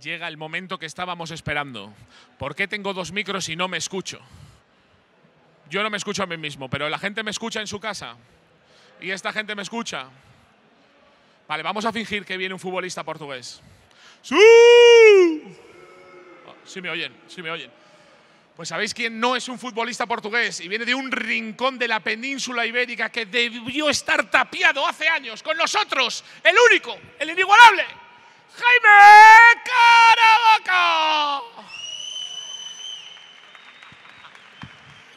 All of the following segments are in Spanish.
Llega el momento que estábamos esperando. ¿Por qué tengo dos micros y no me escucho? Yo no me escucho a mí mismo, pero la gente me escucha en su casa. Y esta gente me escucha. Vale, vamos a fingir que viene un futbolista portugués. ¡Sí! Oh, sí me oyen, sí me oyen. Pues sabéis quién no es un futbolista portugués y viene de un rincón de la península ibérica que debió estar tapiado hace años con nosotros, el único, el inigualable. Jaime Caravaca.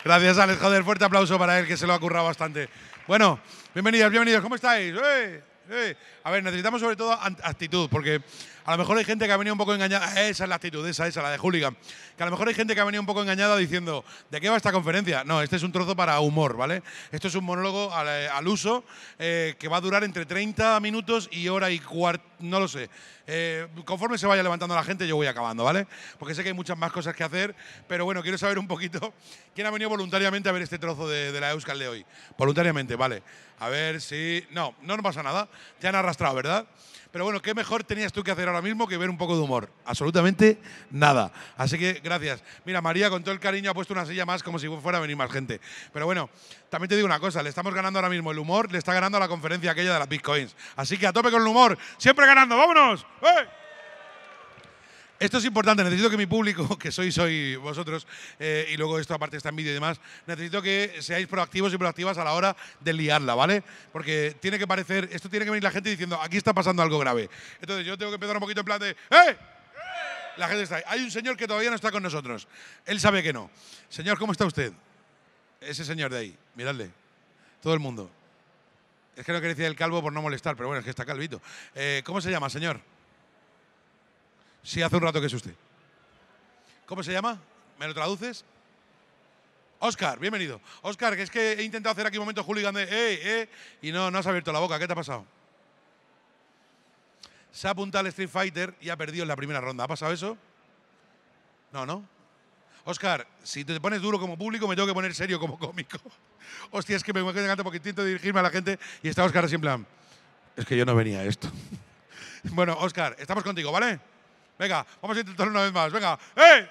Gracias, Alex. Joder, fuerte aplauso para él, que se lo ha currado bastante. Bueno, bienvenidos, bienvenidos. ¿Cómo estáis? A ver, necesitamos sobre todo actitud, porque a lo mejor hay gente que ha venido un poco engañada, esa es la actitud, esa, esa, la de hooligan, que a lo mejor hay gente que ha venido un poco engañada diciendo, ¿de qué va esta conferencia? No, este es un trozo para humor, ¿vale? Esto es un monólogo al, eh, uso eh, que va a durar entre 30 minutos y hora y cuarto, no lo sé. Eh, conforme se vaya levantando la gente, yo voy acabando, ¿vale? Porque sé que hay muchas más cosas que hacer, pero bueno, quiero saber un poquito quién ha venido voluntariamente a ver este trozo de, la Euskal de hoy. Voluntariamente, vale. A ver si. No, no nos pasa nada. Te han arrastrado, ¿verdad? Pero bueno, ¿qué mejor tenías tú que hacer ahora mismo que ver un poco de humor? Absolutamente nada. Así que gracias. Mira, María, con todo el cariño ha puesto una silla más como si fuera a venir más gente. Pero bueno, también te digo una cosa, le estamos ganando ahora mismo el humor, le está ganando la conferencia aquella de las Bitcoins. Así que a tope con el humor, siempre ganando, vámonos. ¡Eh! Esto es importante, necesito que mi público, que sois soy vosotros, eh, y luego esto aparte está en vídeo y demás, necesito que seáis proactivos y proactivas a la hora de liarla, ¿vale? Porque tiene que parecer, esto tiene que venir la gente diciendo, aquí está pasando algo grave. Entonces yo tengo que empezar un poquito en plan de, ¡eh! La gente está ahí. Hay un señor que todavía no está con nosotros. Él sabe que no. Señor, ¿cómo está usted? Ese señor de ahí, miradle. Todo el mundo. Es que no quería decir el calvo por no molestar, pero bueno, es que está calvito. Eh, ¿Cómo se llama, señor? Sí, hace un rato que es usted. ¿Cómo se llama? ¿Me lo traduces? Oscar, bienvenido. Oscar, que es que he intentado hacer aquí un momento hooligan de ¡eh, eh! Y no, no has abierto la boca. ¿Qué te ha pasado? Se ha apuntado al Street Fighter y ha perdido en la primera ronda. ¿Ha pasado eso? No, ¿no? Oscar, si te pones duro como público, me tengo que poner serio como cómico. Hostia, es que me encanta porque intento dirigirme a la gente y está Oscar así en plan. Es que yo no venía a esto. bueno, Oscar, estamos contigo, ¿vale? Venga, vamos a intentarlo una vez más. Venga, ¡eh!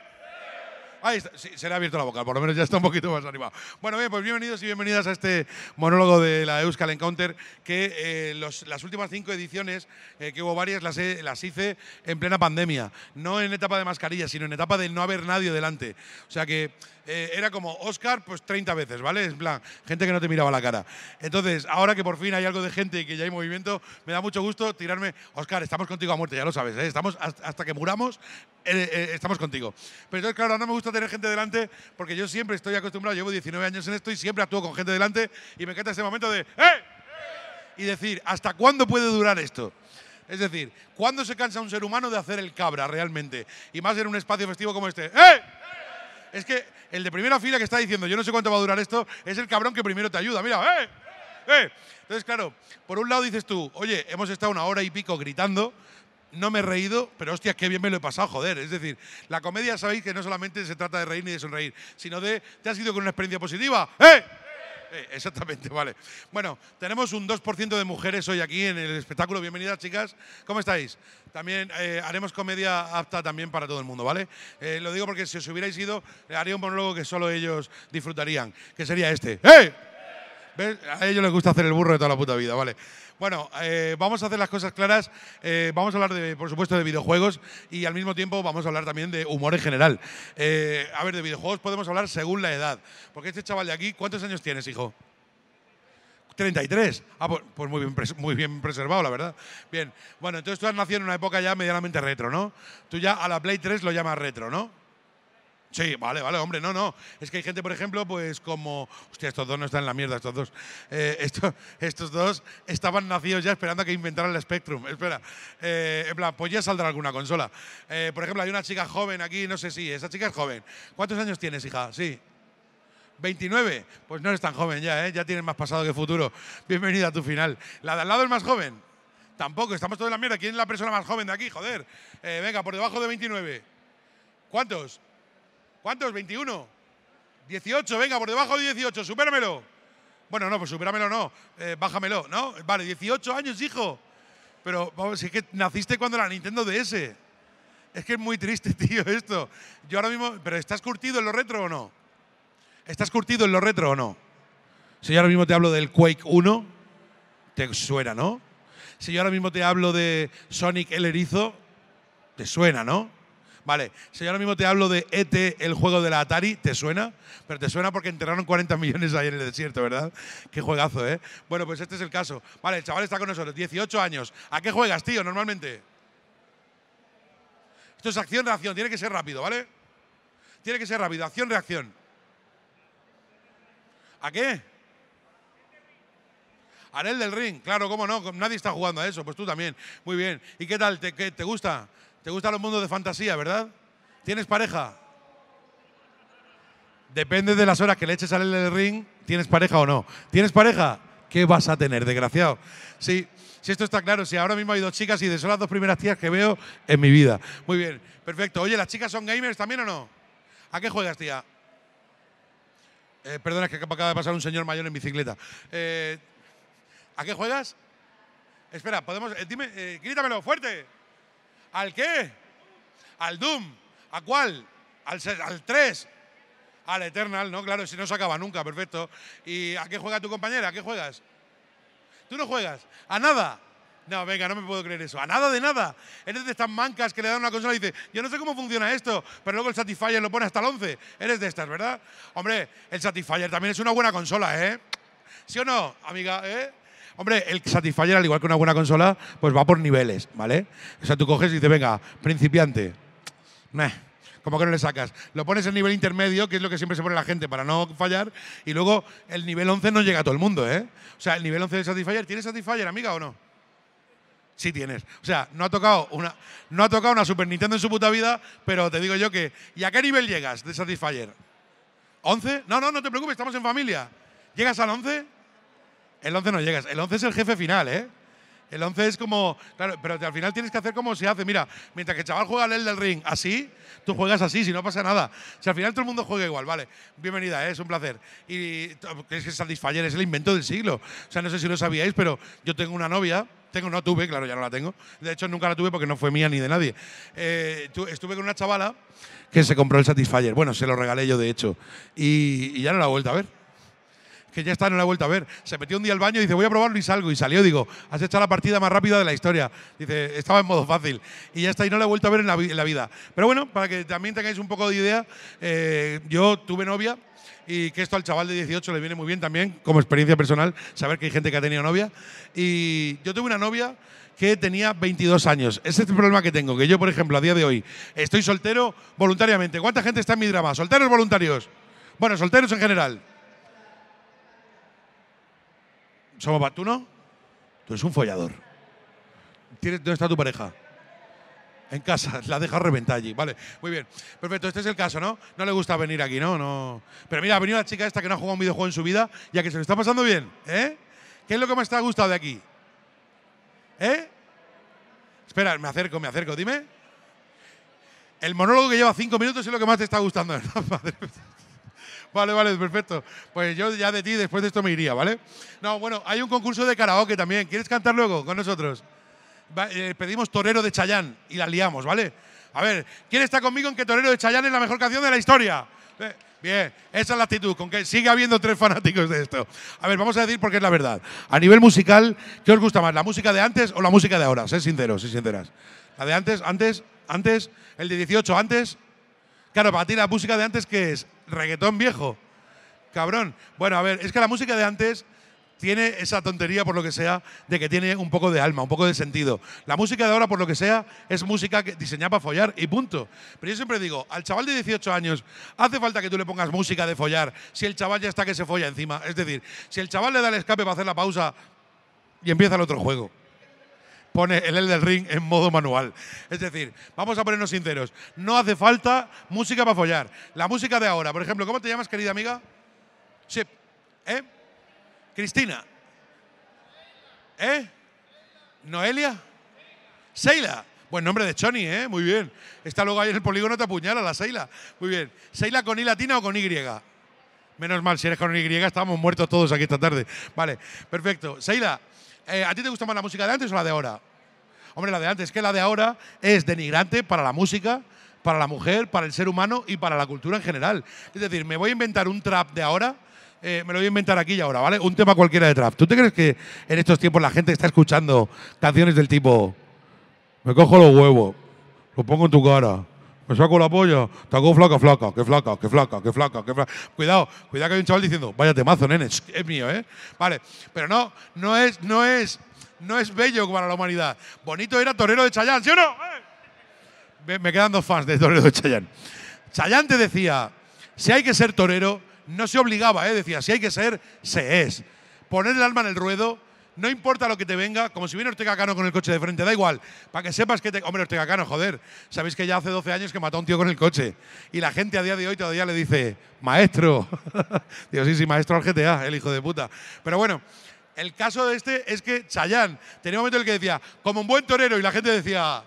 Ahí está. se ha abierto la boca, por lo menos ya está un poquito más animado. Bueno, bien, pues bienvenidos y bienvenidas a este monólogo de la Euskal Encounter, que eh, las últimas cinco ediciones, eh, que hubo varias, las, las hice en plena pandemia. No en etapa de mascarilla, sino en etapa de no haber nadie delante. O sea que eh, era como Oscar, pues 30 veces, ¿vale? En plan, gente que no te miraba la cara. Entonces, ahora que por fin hay algo de gente y que ya hay movimiento, me da mucho gusto tirarme. Oscar, estamos contigo a muerte, ya lo sabes, ¿eh? estamos hasta que muramos, eh, eh, estamos contigo. Pero entonces, claro, no me gusta tener gente delante porque yo siempre estoy acostumbrado, llevo 19 años en esto y siempre actúo con gente delante y me encanta ese momento de ¡Eh! Y decir, ¿hasta cuándo puede durar esto? Es decir, ¿cuándo se cansa un ser humano de hacer el cabra realmente? Y más en un espacio festivo como este. ¡Eh! Es que el de primera fila que está diciendo, yo no sé cuánto va a durar esto, es el cabrón que primero te ayuda. Mira, ¡eh! ¡eh! Entonces, claro, por un lado dices tú, oye, hemos estado una hora y pico gritando, no me he reído, pero hostia, qué bien me lo he pasado, joder. Es decir, la comedia sabéis que no solamente se trata de reír ni de sonreír, sino de, ¿te has ido con una experiencia positiva? ¡Eh! ¡Eh! exactamente, vale. Bueno, tenemos un 2% de mujeres hoy aquí en el espectáculo. Bienvenidas, chicas. ¿Cómo estáis? También eh, haremos comedia apta también para todo el mundo, ¿vale? Eh, lo digo porque si os hubierais ido, haría un monólogo que solo ellos disfrutarían, que sería este. ¡Eh! A ellos les gusta hacer el burro de toda la puta vida, ¿vale? Bueno, eh, vamos a hacer las cosas claras. Eh, vamos a hablar, de, por supuesto, de videojuegos y al mismo tiempo vamos a hablar también de humor en general. Eh, a ver, de videojuegos podemos hablar según la edad. Porque este chaval de aquí, ¿cuántos años tienes, hijo? 33. Ah, pues, pues, muy, bien, muy bien preservado, la verdad. Bien. Bueno, entonces tú has nacido en una época ya medianamente retro, ¿no? Tú ya a la Play 3 lo llamas retro, ¿no? Sí, vale, vale, hombre, no, no. Es que hay gente, por ejemplo, pues como, hostia, estos dos no están en la mierda, estos dos. Eh, estos, dos estaban nacidos ya esperando a que inventaran el Spectrum. Espera, eh, en plan, pues ya saldrá alguna consola. Eh, por ejemplo, hay una chica joven aquí, no sé si, esa chica es joven. ¿Cuántos años tienes, hija? Sí. 29, pues no eres tan joven ya, ¿eh? ya tienes más pasado que futuro. Bienvenida a tu final. ¿La de al lado es más joven? Tampoco, estamos todos en la mierda. ¿Quién es la persona más joven de aquí? Joder. venga, por debajo de 29. ¿Cuántos? ¿Cuántos? ¿21? 18, venga, por debajo de 18, supéramelo. Bueno, no, pues supéramelo no, eh, bájamelo, ¿no? Vale, 18 años, hijo. Pero vamos, es que naciste cuando la Nintendo DS. Es que es muy triste, tío, esto. Yo ahora mismo, pero ¿estás curtido en lo retro o no? ¿Estás curtido en lo retro o no? Si yo ahora mismo te hablo del Quake 1, te suena, ¿no? Si yo ahora mismo te hablo de Sonic el Erizo, te suena, ¿no? Vale, si yo ahora mismo te hablo de ET, el juego de la Atari, ¿te suena? Pero te suena porque enterraron 40 millones ahí en el desierto, ¿verdad? Qué juegazo, ¿eh? Bueno, pues este es el caso. Vale, el chaval está con nosotros, 18 años. ¿A qué juegas, tío, normalmente? Esto es acción-reacción, tiene que ser rápido, ¿vale? Tiene que ser rápido, acción-reacción. ¿A qué? Anel del Ring, claro, cómo no, nadie está jugando a eso, pues tú también. Muy bien. ¿Y qué tal? te, te gusta? ¿Te gustan los mundos de fantasía, verdad? ¿Tienes pareja? Depende de las horas que le eches al el ring, ¿tienes pareja o no? ¿Tienes pareja? ¿Qué vas a tener, desgraciado? Sí, si esto está claro, si ahora mismo hay dos chicas y de son las dos primeras tías que veo en mi vida. Muy bien, perfecto. Oye, ¿las chicas son gamers también o no? ¿A qué juegas, tía? Eh, perdona, es que acaba de pasar un señor mayor en bicicleta. Eh, ¿A qué juegas? Espera, podemos. Eh, dime, grítamelo fuerte. ¿Al qué? Al Doom. ¿A cuál? Al, al 3. Al Eternal, ¿no? Claro, si no se acaba nunca, perfecto. ¿Y a qué juega tu compañera? ¿A qué juegas? ¿Tú no juegas? ¿A nada? No, venga, no me puedo creer eso. A nada de nada. Eres de estas mancas que le dan una consola y dice, yo no sé cómo funciona esto, pero luego el Satisfyer lo pone hasta el 11. Eres de estas, ¿verdad? Hombre, el Satisfyer también es una buena consola, ¿eh? ¿Sí o no, amiga? ¿Eh? Hombre, el Satisfyer, al igual que una buena consola, pues va por niveles, ¿vale? O sea, tú coges y dices, venga, principiante. Meh como que no le sacas. Lo pones en nivel intermedio, que es lo que siempre se pone la gente para no fallar, y luego el nivel 11 no llega a todo el mundo, ¿eh? O sea, el nivel 11 de Satisfyer, ¿tienes Satisfyer, amiga, o no? Sí tienes. O sea, no ha tocado una, no ha tocado una Super Nintendo en su puta vida, pero te digo yo que... ¿Y a qué nivel llegas de Satisfyer? ¿11? No, no, no te preocupes, estamos en familia. ¿Llegas al 11? El 11 no llegas. El 11 es el jefe final, ¿eh? El 11 es como, claro, pero al final tienes que hacer como se hace. Mira, mientras que el chaval juega el del ring así, tú juegas así, si no pasa nada. Si al final todo el mundo juega igual, vale. Bienvenida, ¿eh? es un placer. Y es que Satisfyer es el invento del siglo. O sea, no sé si lo sabíais, pero yo tengo una novia. Tengo, no tuve, claro, ya no la tengo. De hecho, nunca la tuve porque no fue mía ni de nadie. Eh, estuve con una chavala que se compró el Satisfyer. Bueno, se lo regalé yo, de hecho. Y, y ya no la he vuelto a ver que ya está, no la he vuelto a ver. Se metió un día al baño y dice, voy a probarlo y salgo. Y salió, digo, has hecho la partida más rápida de la historia. Dice, estaba en modo fácil. Y ya está, y no la he vuelto a ver en la, vida. Pero bueno, para que también tengáis un poco de idea, eh, yo tuve novia y que esto al chaval de 18 le viene muy bien también, como experiencia personal, saber que hay gente que ha tenido novia. Y yo tuve una novia que tenía 22 años. Ese es el problema que tengo, que yo, por ejemplo, a día de hoy estoy soltero voluntariamente. ¿Cuánta gente está en mi drama? ¿Solteros voluntarios? Bueno, solteros en general. Somos ¿Tú Tú eres un follador. ¿Dónde está tu pareja? En casa, la deja reventar allí. Vale, muy bien. Perfecto, este es el caso, ¿no? No le gusta venir aquí, ¿no? Pero mira, ha venido la chica esta que no ha jugado un videojuego en su vida, ya que se lo está pasando bien, ¿eh? ¿Qué es lo que más te ha gustado de aquí? ¿Eh? Espera, me acerco, me acerco, dime. El monólogo que lleva cinco minutos es lo que más te está gustando. Madre Vale, vale, perfecto. Pues yo ya de ti después de esto me iría, ¿vale? No, bueno, hay un concurso de karaoke también. ¿Quieres cantar luego con nosotros? Eh, pedimos Torero de Chayán y la liamos, ¿vale? A ver, ¿quién está conmigo en que Torero de Chayán es la mejor canción de la historia? Eh, bien, esa es la actitud, con que sigue habiendo tres fanáticos de esto. A ver, vamos a decir porque es la verdad. A nivel musical, ¿qué os gusta más, la música de antes o la música de ahora? sé sinceros, sed sinceras. La de antes, antes, antes, el de 18 antes, Claro, para ti la música de antes, que es? Reggaetón viejo. Cabrón. Bueno, a ver, es que la música de antes tiene esa tontería, por lo que sea, de que tiene un poco de alma, un poco de sentido. La música de ahora, por lo que sea, es música diseñada para follar y punto. Pero yo siempre digo, al chaval de 18 años, hace falta que tú le pongas música de follar si el chaval ya está que se folla encima. Es decir, si el chaval le da el escape para hacer la pausa y empieza el otro juego pone el El del Ring en modo manual. Es decir, vamos a ponernos sinceros, no hace falta música para follar. La música de ahora, por ejemplo, ¿cómo te llamas, querida amiga? Sí. ¿Eh? Cristina. ¿Eh? ¿Noelia? Seila. Buen nombre de Choni, ¿eh? Muy bien. Está luego ahí en el polígono, te apuñala la Seila. Muy bien. ¿Seila con I latina o con Y? Menos mal, si eres con Y, estamos muertos todos aquí esta tarde. Vale, perfecto. Seila, eh, ¿A ti te gusta más la música de antes o la de ahora? Hombre, la de antes, que la de ahora es denigrante para la música, para la mujer, para el ser humano y para la cultura en general. Es decir, me voy a inventar un trap de ahora, eh, me lo voy a inventar aquí y ahora, ¿vale? Un tema cualquiera de trap. ¿Tú te crees que en estos tiempos la gente está escuchando canciones del tipo, me cojo los huevos, lo pongo en tu cara? Me saco la polla, te como flaca, flaca, que flaca, qué flaca, qué flaca, qué flaca. Cuidado, cuidado que hay un chaval diciendo, vaya mazo, nene, es, mío, ¿eh? Vale, pero no, no es, no es, no es bello para la humanidad. Bonito era Torero de Chayán, ¿sí o no? Eh. Me, me, quedan dos fans de Torero de Chayán. Chayán te decía, si hay que ser torero, no se obligaba, ¿eh? Decía, si hay que ser, se es. Poner el alma en el ruedo no importa lo que te venga, como si viene Ortega Cano con el coche de frente, da igual. Para que sepas que te. Hombre, Ortega Cano, joder. Sabéis que ya hace 12 años que mató a un tío con el coche. Y la gente a día de hoy todavía le dice, maestro. Digo, sí, sí, maestro al GTA, el hijo de puta. Pero bueno, el caso de este es que Chayán tenía un momento en el que decía, como un buen torero, y la gente decía,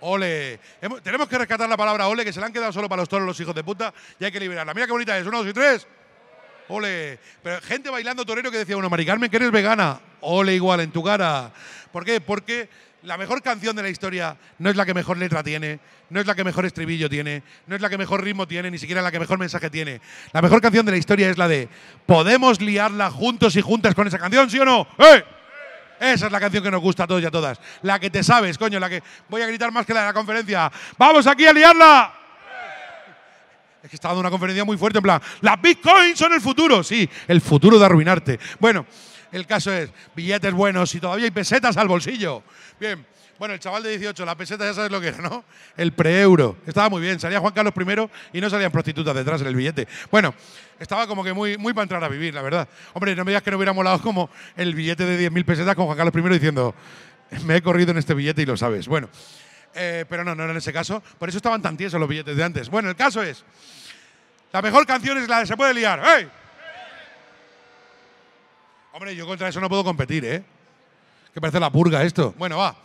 ole. tenemos que rescatar la palabra ole, que se la han quedado solo para los toros los hijos de puta, y hay que liberarla. Mira qué bonita es, uno, dos y tres ole. Pero gente bailando torero que decía uno, Mari Carmen, que eres vegana, ole igual en tu cara. ¿Por qué? Porque la mejor canción de la historia no es la que mejor letra tiene, no es la que mejor estribillo tiene, no es la que mejor ritmo tiene, ni siquiera la que mejor mensaje tiene. La mejor canción de la historia es la de ¿Podemos liarla juntos y juntas con esa canción, sí o no? ¡Eh! Esa es la canción que nos gusta a todos y a todas. La que te sabes, coño, la que voy a gritar más que la de la conferencia. ¡Vamos aquí a liarla! Es que estaba dando una conferencia muy fuerte, en plan, las bitcoins son el futuro. Sí, el futuro de arruinarte. Bueno, el caso es, billetes buenos y todavía hay pesetas al bolsillo. Bien, bueno, el chaval de 18, la peseta ya sabes lo que era, ¿no? El pre-euro. Estaba muy bien, salía Juan Carlos I y no salían prostitutas detrás en el billete. Bueno, estaba como que muy, muy para entrar a vivir, la verdad. Hombre, no me digas que no hubiera molado como el billete de 10.000 pesetas con Juan Carlos I diciendo, me he corrido en este billete y lo sabes. Bueno. Eh, pero no, no era en ese caso. Por eso estaban tan tiesos los billetes de antes. Bueno, el caso es, la mejor canción es la de Se puede liar. ¡Ey! Hombre, yo contra eso no puedo competir, ¿eh? Que parece la purga esto. Bueno, va.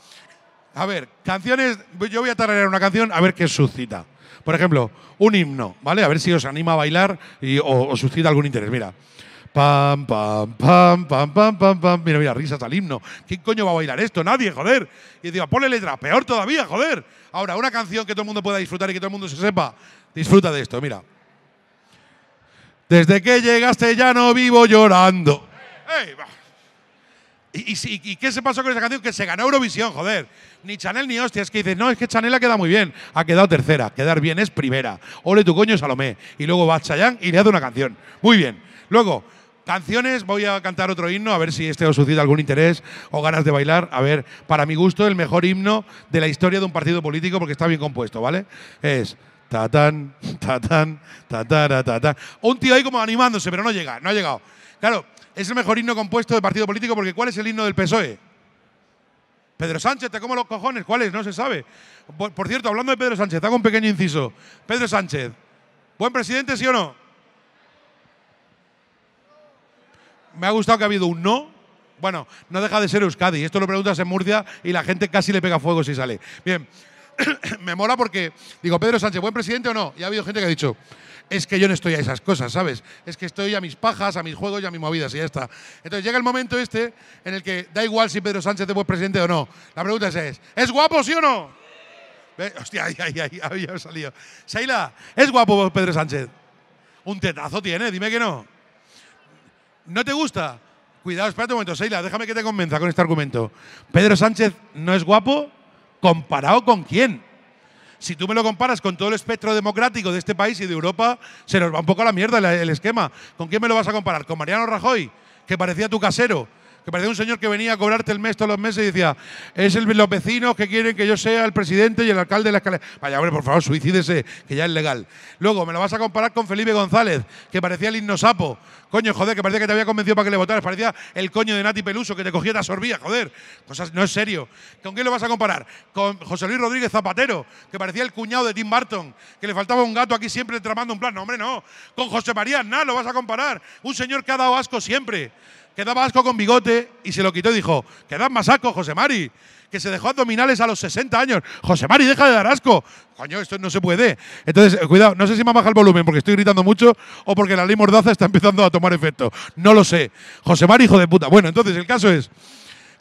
A ver, canciones. Yo voy a tararear una canción a ver qué suscita. Por ejemplo, un himno, ¿vale? A ver si os anima a bailar y, o, o suscita algún interés. Mira. Pam, pam, pam, pam, pam, pam, pam. Mira, mira, risas al himno. ¿Quién coño va a bailar esto? Nadie, joder. Y digo, ponle letra, peor todavía, joder. Ahora, una canción que todo el mundo pueda disfrutar y que todo el mundo se sepa. Disfruta de esto, mira. Desde que llegaste ya no vivo llorando. ¿Y, qué se pasó con esa canción? Que se ganó Eurovisión, joder. Ni Chanel ni hostias. que dices, no, es que Chanel ha quedado muy bien. Ha quedado tercera. Quedar bien es primera. Ole tu coño, Salomé. Y luego va Chayán y le hace una canción. Muy bien. Luego, Canciones, voy a cantar otro himno, a ver si este os suscita algún interés o ganas de bailar. A ver, para mi gusto, el mejor himno de la historia de un partido político porque está bien compuesto, ¿vale? Es tatán, tatán, tatara, tatán. Un tío ahí como animándose, pero no llega, no ha llegado. Claro, es el mejor himno compuesto de partido político porque ¿cuál es el himno del PSOE? Pedro Sánchez, te como los cojones, ¿Cuál es? No se sabe. Por, cierto, hablando de Pedro Sánchez, hago un pequeño inciso. Pedro Sánchez, ¿buen presidente, sí o no? me ha gustado que ha habido un no. Bueno, no deja de ser Euskadi. Esto lo preguntas en Murcia y la gente casi le pega fuego si sale. Bien, me mola porque digo, Pedro Sánchez, ¿buen presidente o no? Y ha habido gente que ha dicho, es que yo no estoy a esas cosas, ¿sabes? Es que estoy a mis pajas, a mis juegos y a mis movidas y ya está. Entonces llega el momento este en el que da igual si Pedro Sánchez es buen presidente o no. La pregunta es, ¿es guapo sí o no? Hostia, ahí, ahí, ahí, había salido. ¿es guapo Pedro Sánchez? Un tetazo tiene, dime que no. ¿No te gusta? Cuidado, espérate un momento, Seila, déjame que te convenza con este argumento. Pedro Sánchez no es guapo comparado con quién. Si tú me lo comparas con todo el espectro democrático de este país y de Europa, se nos va un poco a la mierda el, esquema. ¿Con quién me lo vas a comparar? ¿Con Mariano Rajoy, que parecía tu casero? que parecía un señor que venía a cobrarte el mes todos los meses y decía, es el, los vecinos que quieren que yo sea el presidente y el alcalde de la escalera. Vaya, hombre, por favor, suicídese, que ya es legal. Luego, me lo vas a comparar con Felipe González, que parecía el sapo. Coño, joder, que parecía que te había convencido para que le votaras. Parecía el coño de Nati Peluso, que te cogía y te joder. Cosas, no es serio. ¿Con quién lo vas a comparar? Con José Luis Rodríguez Zapatero, que parecía el cuñado de Tim Burton, que le faltaba un gato aquí siempre tramando un plan. No, hombre, no. Con José María nada, lo vas a comparar. Un señor que ha dado asco siempre. Quedaba asco con bigote y se lo quitó y dijo, que más asco, José Mari, que se dejó abdominales a los 60 años. José Mari, deja de dar asco. Coño, esto no se puede. Entonces, eh, cuidado, no sé si me baja el volumen porque estoy gritando mucho o porque la ley mordaza está empezando a tomar efecto. No lo sé. José Mari, hijo de puta. Bueno, entonces el caso es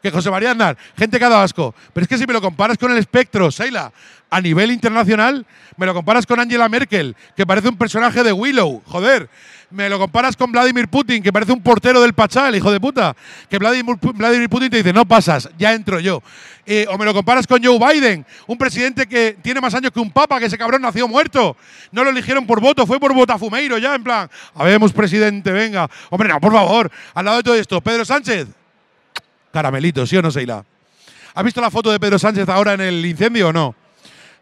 que José María andar, gente que ha asco. Pero es que si me lo comparas con el espectro, Seila, a nivel internacional, me lo comparas con Angela Merkel, que parece un personaje de Willow, joder me lo comparas con Vladimir Putin, que parece un portero del Pachal, hijo de puta. Que Vladimir, Putin te dice, no pasas, ya entro yo. Eh, o me lo comparas con Joe Biden, un presidente que tiene más años que un papa, que ese cabrón nació muerto. No lo eligieron por voto, fue por botafumeiro ya, en plan, habemos presidente, venga. Hombre, no, por favor, al lado de todo esto, Pedro Sánchez. Caramelito, ¿sí o no, Seila? ¿Has visto la foto de Pedro Sánchez ahora en el incendio o no?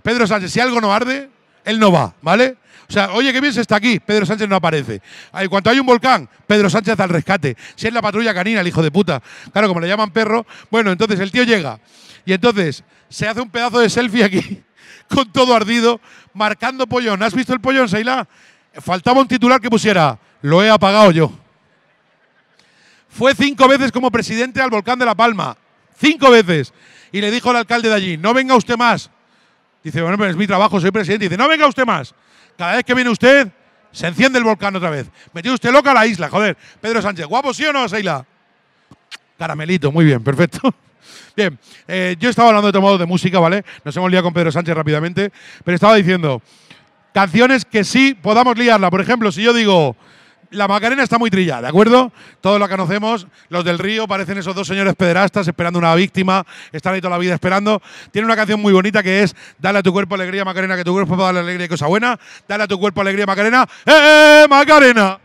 Pedro Sánchez, si algo no arde, él no va, ¿vale? O sea, oye, qué bien se está aquí, Pedro Sánchez no aparece. Cuando hay un volcán, Pedro Sánchez al rescate. Si es la patrulla canina, el hijo de puta. Claro, como le llaman perro, bueno, entonces el tío llega y entonces se hace un pedazo de selfie aquí, con todo ardido, marcando pollón. ¿Has visto el pollón, Seila? Faltaba un titular que pusiera, lo he apagado yo. Fue cinco veces como presidente al volcán de La Palma. Cinco veces. Y le dijo al alcalde de allí, no venga usted más, Dice, bueno, pero es mi trabajo, soy presidente. Dice, no venga usted más. Cada vez que viene usted, se enciende el volcán otra vez. Metió usted loca a la isla, joder. Pedro Sánchez, guapo, ¿sí o no, Seila? Caramelito, muy bien, perfecto. Bien, eh, yo estaba hablando de tomado de música, ¿vale? Nos hemos liado con Pedro Sánchez rápidamente, pero estaba diciendo canciones que sí podamos liarla. Por ejemplo, si yo digo, la Macarena está muy trillada, ¿de acuerdo? Todos la conocemos, los del río parecen esos dos señores pederastas esperando una víctima, están ahí toda la vida esperando. Tiene una canción muy bonita que es Dale a tu cuerpo alegría, Macarena, que tu cuerpo va a darle alegría y cosa buena. Dale a tu cuerpo alegría, Macarena. ¡Eh, eh, eh Macarena!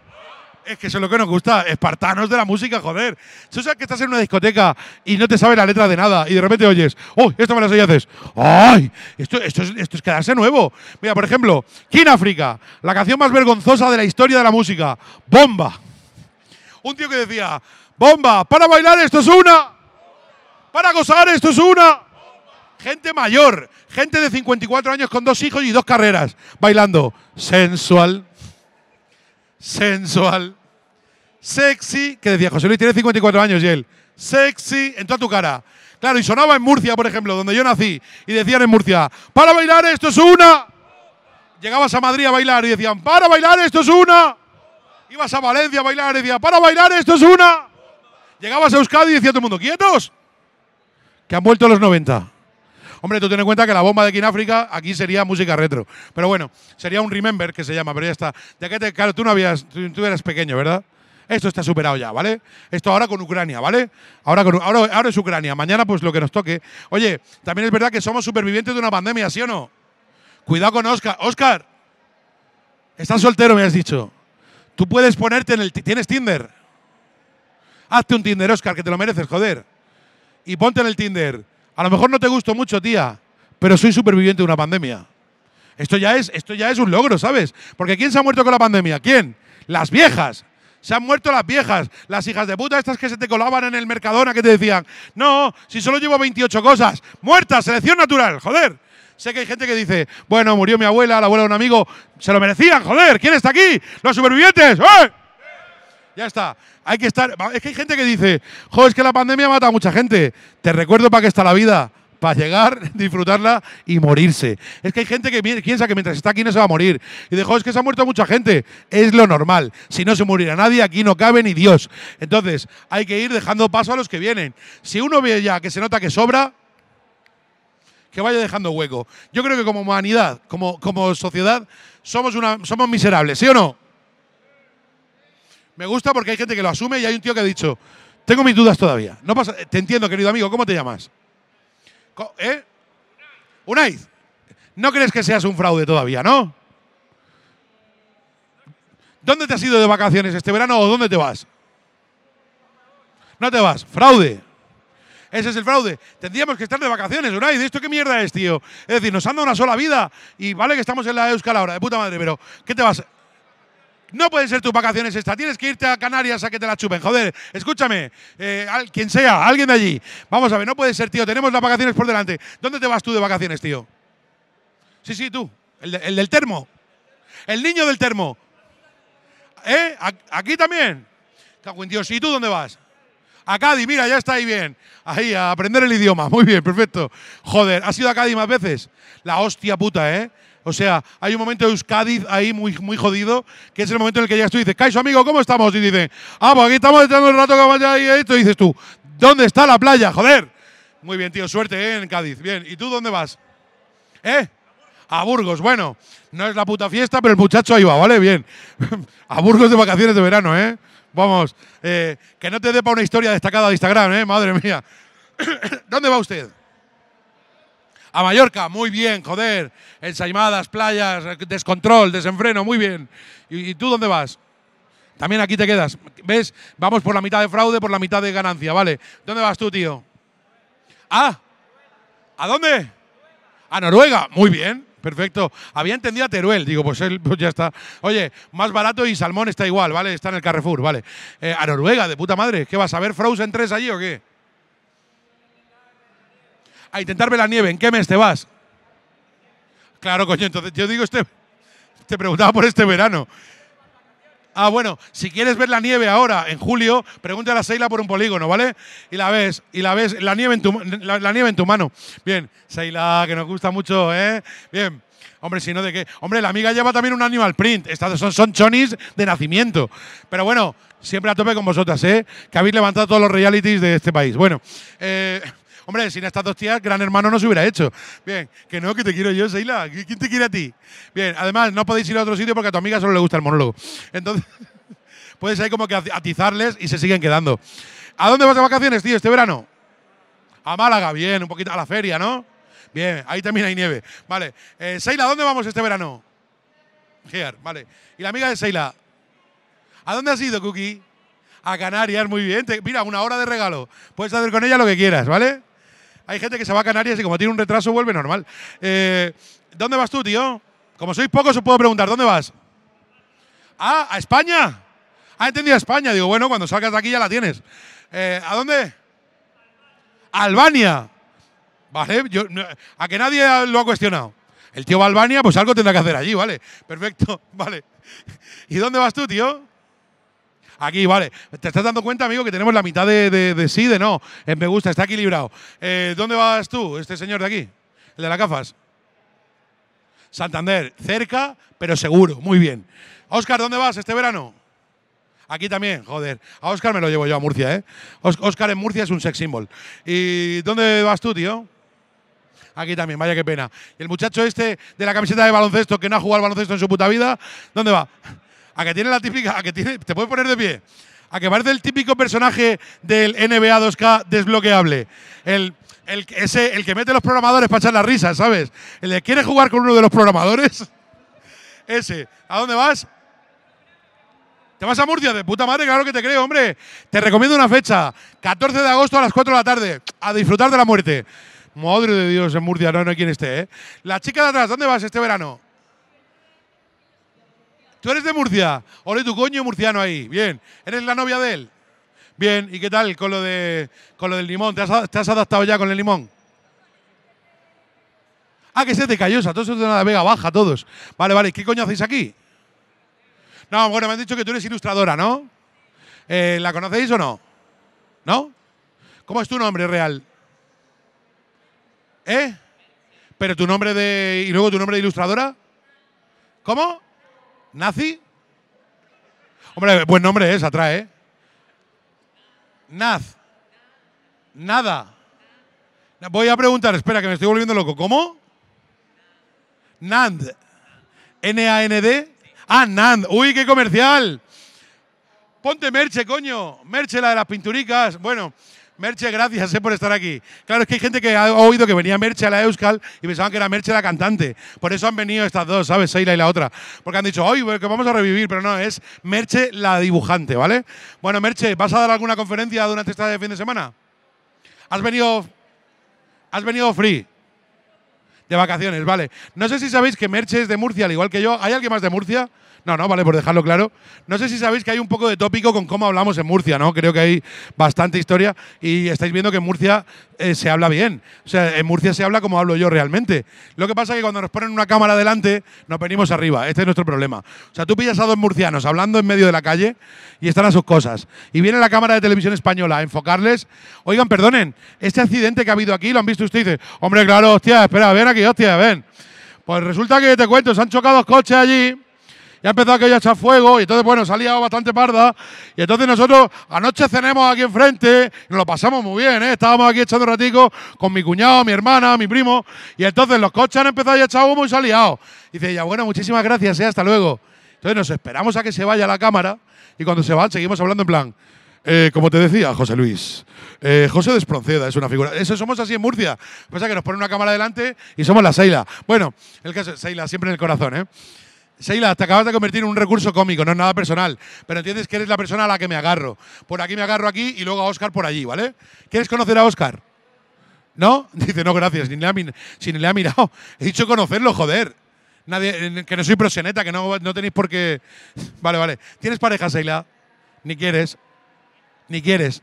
Es que eso es lo que nos gusta, espartanos de la música, joder. Tú sabes que estás en una discoteca y no te sabe la letra de nada y de repente oyes, ¡Uy, oh, esto me lo sé y haces! ¡Ay! Esto, es, quedarse nuevo. Mira, por ejemplo, King África, la canción más vergonzosa de la historia de la música, ¡Bomba! Un tío que decía, ¡Bomba! ¡Para bailar esto es una! ¡Para gozar esto es una! Gente mayor, gente de 54 años con dos hijos y dos carreras, bailando. Sensual sensual sexy, que decía José Luis, tiene 54 años y él, sexy, en toda tu cara. Claro, y sonaba en Murcia, por ejemplo, donde yo nací, y decían en Murcia, para bailar esto es una. Llegabas a Madrid a bailar y decían, para bailar esto es una. Ibas a Valencia a bailar y decían, para bailar esto es una. Llegabas a Euskadi y decía todo el mundo, quietos, que han vuelto los 90. Hombre, tú ten en cuenta que la bomba de aquí en África, aquí sería música retro. Pero bueno, sería un remember que se llama, pero ya está. que, te, claro, tú no habías, tú eras pequeño, ¿verdad? Esto está superado ya, ¿vale? Esto ahora con Ucrania, ¿vale? Ahora, con, es Ucrania, mañana pues lo que nos toque. Oye, también es verdad que somos supervivientes de una pandemia, ¿sí o no? Cuidado con Oscar. Oscar, estás soltero, me has dicho. Tú puedes ponerte en el... ¿Tienes Tinder? Hazte un Tinder, Oscar, que te lo mereces, joder. Y ponte en el Tinder. A lo mejor no te gusto mucho, tía, pero soy superviviente de una pandemia. Esto ya es, esto ya es un logro, ¿sabes? Porque ¿quién se ha muerto con la pandemia? ¿Quién? Las viejas. Se han muerto las viejas, las hijas de puta estas que se te colaban en el Mercadona que te decían, no, si solo llevo 28 cosas, Muertas, selección natural, joder. Sé que hay gente que dice, bueno, murió mi abuela, la abuela de un amigo, se lo merecían, joder, ¿quién está aquí? Los supervivientes, ¡eh! Ya está. Hay que estar. Es que hay gente que dice, joder, es que la pandemia mata a mucha gente. Te recuerdo para qué está la vida para llegar, disfrutarla y morirse. Es que hay gente que piensa que mientras está aquí no se va a morir. Y dijo, es que se ha muerto mucha gente. Es lo normal. Si no se muriera nadie, aquí no cabe ni Dios. Entonces, hay que ir dejando paso a los que vienen. Si uno ve ya que se nota que sobra, que vaya dejando hueco. Yo creo que como humanidad, como, como sociedad, somos, una, somos miserables, ¿sí o no? Me gusta porque hay gente que lo asume y hay un tío que ha dicho, tengo mis dudas todavía. No pasa, te entiendo, querido amigo, ¿cómo te llamas? ¿Eh? Unaid. no crees que seas un fraude todavía, ¿no? ¿Dónde te has ido de vacaciones este verano o dónde te vas? No te vas, fraude. Ese es el fraude. Tendríamos que estar de vacaciones, Unaid. esto qué mierda es, tío? Es decir, nos anda una sola vida y vale que estamos en la Euskal ahora, de puta madre, pero ¿qué te vas? No pueden ser tus vacaciones esta. Tienes que irte a Canarias a que te la chupen. Joder, escúchame. Eh, al, quien sea, alguien de allí. Vamos a ver, no puede ser, tío. Tenemos las vacaciones por delante. ¿Dónde te vas tú de vacaciones, tío? Sí, sí, tú. El, del termo. El niño del termo. ¿Eh? ¿Aquí también? Cago en Dios. ¿Y tú dónde vas? a Cádiz, mira, ya está ahí bien. Ahí, a aprender el idioma. Muy bien, perfecto. Joder, ¿has ido a Cádiz más veces? La hostia puta, ¿eh? O sea, hay un momento de Euskadi ahí muy, muy jodido, que es el momento en el que ya tú y dices, Caiso, amigo, ¿cómo estamos? Y dice ah, pues aquí estamos de el rato que vaya y esto. dices tú, ¿dónde está la playa? Joder. Muy bien, tío, suerte eh, en Cádiz. Bien, ¿y tú dónde vas? ¿Eh? A Burgos, bueno, no es la puta fiesta, pero el muchacho ahí va, ¿vale? Bien. a Burgos de vacaciones de verano, ¿eh? Vamos, eh, que no te depa una historia destacada de Instagram, ¿eh? Madre mía. ¿Dónde va usted? A Mallorca, muy bien, joder. Ensaimadas, playas, descontrol, desenfreno, muy bien. ¿Y, tú dónde vas? También aquí te quedas. ¿Ves? Vamos por la mitad de fraude, por la mitad de ganancia, ¿vale? ¿Dónde vas tú, tío? Ah, ¿a dónde? A Noruega, muy bien. Perfecto. Había entendido a Teruel. Digo, pues él pues ya está. Oye, más barato y salmón está igual, ¿vale? Está en el Carrefour, ¿vale? Eh, a Noruega, de puta madre. ¿Qué vas a ver Frozen 3 allí o qué? a intentar ver la nieve. ¿En qué mes te vas? Claro, coño, entonces yo digo, este, te preguntaba por este verano. Ah, bueno, si quieres ver la nieve ahora, en julio, pregúntale a Seila por un polígono, ¿vale? Y la ves, y la ves, la nieve en tu, la, nieve en tu mano. Bien, Seila, que nos gusta mucho, ¿eh? Bien. Hombre, si no, ¿de qué? Hombre, la amiga lleva también un animal print. Estas son, son chonis de nacimiento. Pero bueno, siempre a tope con vosotras, ¿eh? Que habéis levantado todos los realities de este país. Bueno, eh... Hombre, sin estas dos tías, Gran Hermano no se hubiera hecho. Bien, que no, que te quiero yo, Seila. ¿Quién te quiere a ti? Bien, además, no podéis ir a otro sitio porque a tu amiga solo le gusta el monólogo. Entonces, puedes ahí como que atizarles y se siguen quedando. ¿A dónde vas de vacaciones, tío, este verano? A Málaga, bien, un poquito a la feria, ¿no? Bien, ahí también hay nieve. Vale. Eh, Seila, ¿a dónde vamos este verano? Here, vale. ¿Y la amiga de Seila? ¿A dónde has ido, Cookie? A Canarias, muy bien. mira, una hora de regalo. Puedes hacer con ella lo que quieras, ¿vale? Hay gente que se va a Canarias y como tiene un retraso vuelve normal. Eh, ¿Dónde vas tú, tío? Como sois poco se puedo preguntar, ¿dónde vas? Ah, a España. Ah, entendido a España. Digo, bueno, cuando salgas de aquí ya la tienes. Eh, ¿A dónde? Albania. Vale, yo, a que nadie lo ha cuestionado. El tío va a Albania, pues algo tendrá que hacer allí, ¿vale? Perfecto, vale. ¿Y dónde vas tú, tío? Aquí, vale. ¿Te estás dando cuenta, amigo, que tenemos la mitad de, de, sí, de no? me gusta, está equilibrado. Eh, ¿Dónde vas tú, este señor de aquí? El de las gafas. Santander, cerca, pero seguro. Muy bien. Oscar, ¿dónde vas este verano? Aquí también, joder. A Oscar me lo llevo yo a Murcia, ¿eh? Oscar en Murcia es un sex symbol. ¿Y dónde vas tú, tío? Aquí también, vaya qué pena. Y el muchacho este de la camiseta de baloncesto que no ha jugado al baloncesto en su puta vida, ¿dónde va? a que tiene la típica, a que tiene, te puede poner de pie, a que parece el típico personaje del NBA 2K desbloqueable, el, el, el que mete los programadores para echar la risa, ¿sabes? El que quiere jugar con uno de los programadores? Ese, ¿a dónde vas? ¿Te vas a Murcia? De puta madre, claro que te creo, hombre. Te recomiendo una fecha, 14 de agosto a las 4 de la tarde, a disfrutar de la muerte. Madre de Dios, en Murcia, no, no hay quien esté, ¿eh? La chica de atrás, ¿dónde vas este verano? Tú eres de Murcia. Ole tu coño murciano ahí. Bien. ¿Eres la novia de él? Bien. ¿Y qué tal con lo, de, del limón? ¿Te has, adaptado ya con el limón? Ah, que se te cayó, todos son de la Vega Baja, todos. Vale, vale, ¿qué coño hacéis aquí? No, bueno, me han dicho que tú eres ilustradora, ¿no? Eh, ¿La conocéis o no? ¿No? ¿Cómo es tu nombre real? ¿Eh? ¿Pero tu nombre de... y luego tu nombre de ilustradora? ¿Cómo? ¿Nazi? Hombre, buen nombre es, atrae. ¿eh? Naz. Nada. Voy a preguntar, espera, que me estoy volviendo loco. ¿Cómo? Nand. N-A-N-D. Ah, Nand. Uy, qué comercial. Ponte merche, coño. Merche, la de las pinturicas. Bueno, Merche, gracias eh, por estar aquí. Claro, es que hay gente que ha oído que venía Merche a la Euskal y pensaban que era Merche la cantante. Por eso han venido estas dos, ¿sabes? Seila y la otra. Porque han dicho, hoy pues, que vamos a revivir, pero no, es Merche la dibujante, ¿vale? Bueno, Merche, ¿vas a dar alguna conferencia durante este fin de semana? ¿Has venido, has venido free? De vacaciones, vale. No sé si sabéis que Merche es de Murcia, al igual que yo. ¿Hay alguien más de Murcia? No, no, vale, por dejarlo claro. No sé si sabéis que hay un poco de tópico con cómo hablamos en Murcia, ¿no? Creo que hay bastante historia y estáis viendo que en Murcia eh, se habla bien. O sea, en Murcia se habla como hablo yo realmente. Lo que pasa es que cuando nos ponen una cámara delante, nos venimos arriba. Este es nuestro problema. O sea, tú pillas a dos murcianos hablando en medio de la calle y están a sus cosas. Y viene la cámara de televisión española a enfocarles. Oigan, perdonen, este accidente que ha habido aquí, lo han visto ustedes. hombre, claro, hostia, espera, ven aquí, hostia, ven. Pues resulta que te cuento, se han chocado dos coches allí ya empezó aquello a echar fuego y entonces, bueno, salía bastante parda. Y entonces nosotros anoche cenemos aquí enfrente, nos lo pasamos muy bien, ¿eh? Estábamos aquí echando un ratico con mi cuñado, mi hermana, mi primo, y entonces los coches han empezado a echar humo y se ha liado. Y dice ella, bueno, muchísimas gracias, ¿eh? hasta luego. Entonces nos esperamos a que se vaya la cámara y cuando se va seguimos hablando en plan, eh, como te decía, José Luis, eh, José Despronceda es una figura. Eso somos así en Murcia. Pasa que nos pone una cámara delante y somos la Seila. Bueno, el caso es Seila, siempre en el corazón, ¿eh? Seila, te acabas de convertir en un recurso cómico, no es nada personal, pero entiendes que eres la persona a la que me agarro. Por aquí me agarro aquí y luego a Oscar por allí, ¿vale? ¿Quieres conocer a Oscar? ¿No? Dice, no, gracias, ni le ha, si ni le ha mirado. He dicho conocerlo, joder. Nadie, eh, que no soy proseneta, que no, no tenéis por qué. Vale, vale. ¿Tienes pareja, Seila? Ni quieres. Ni quieres.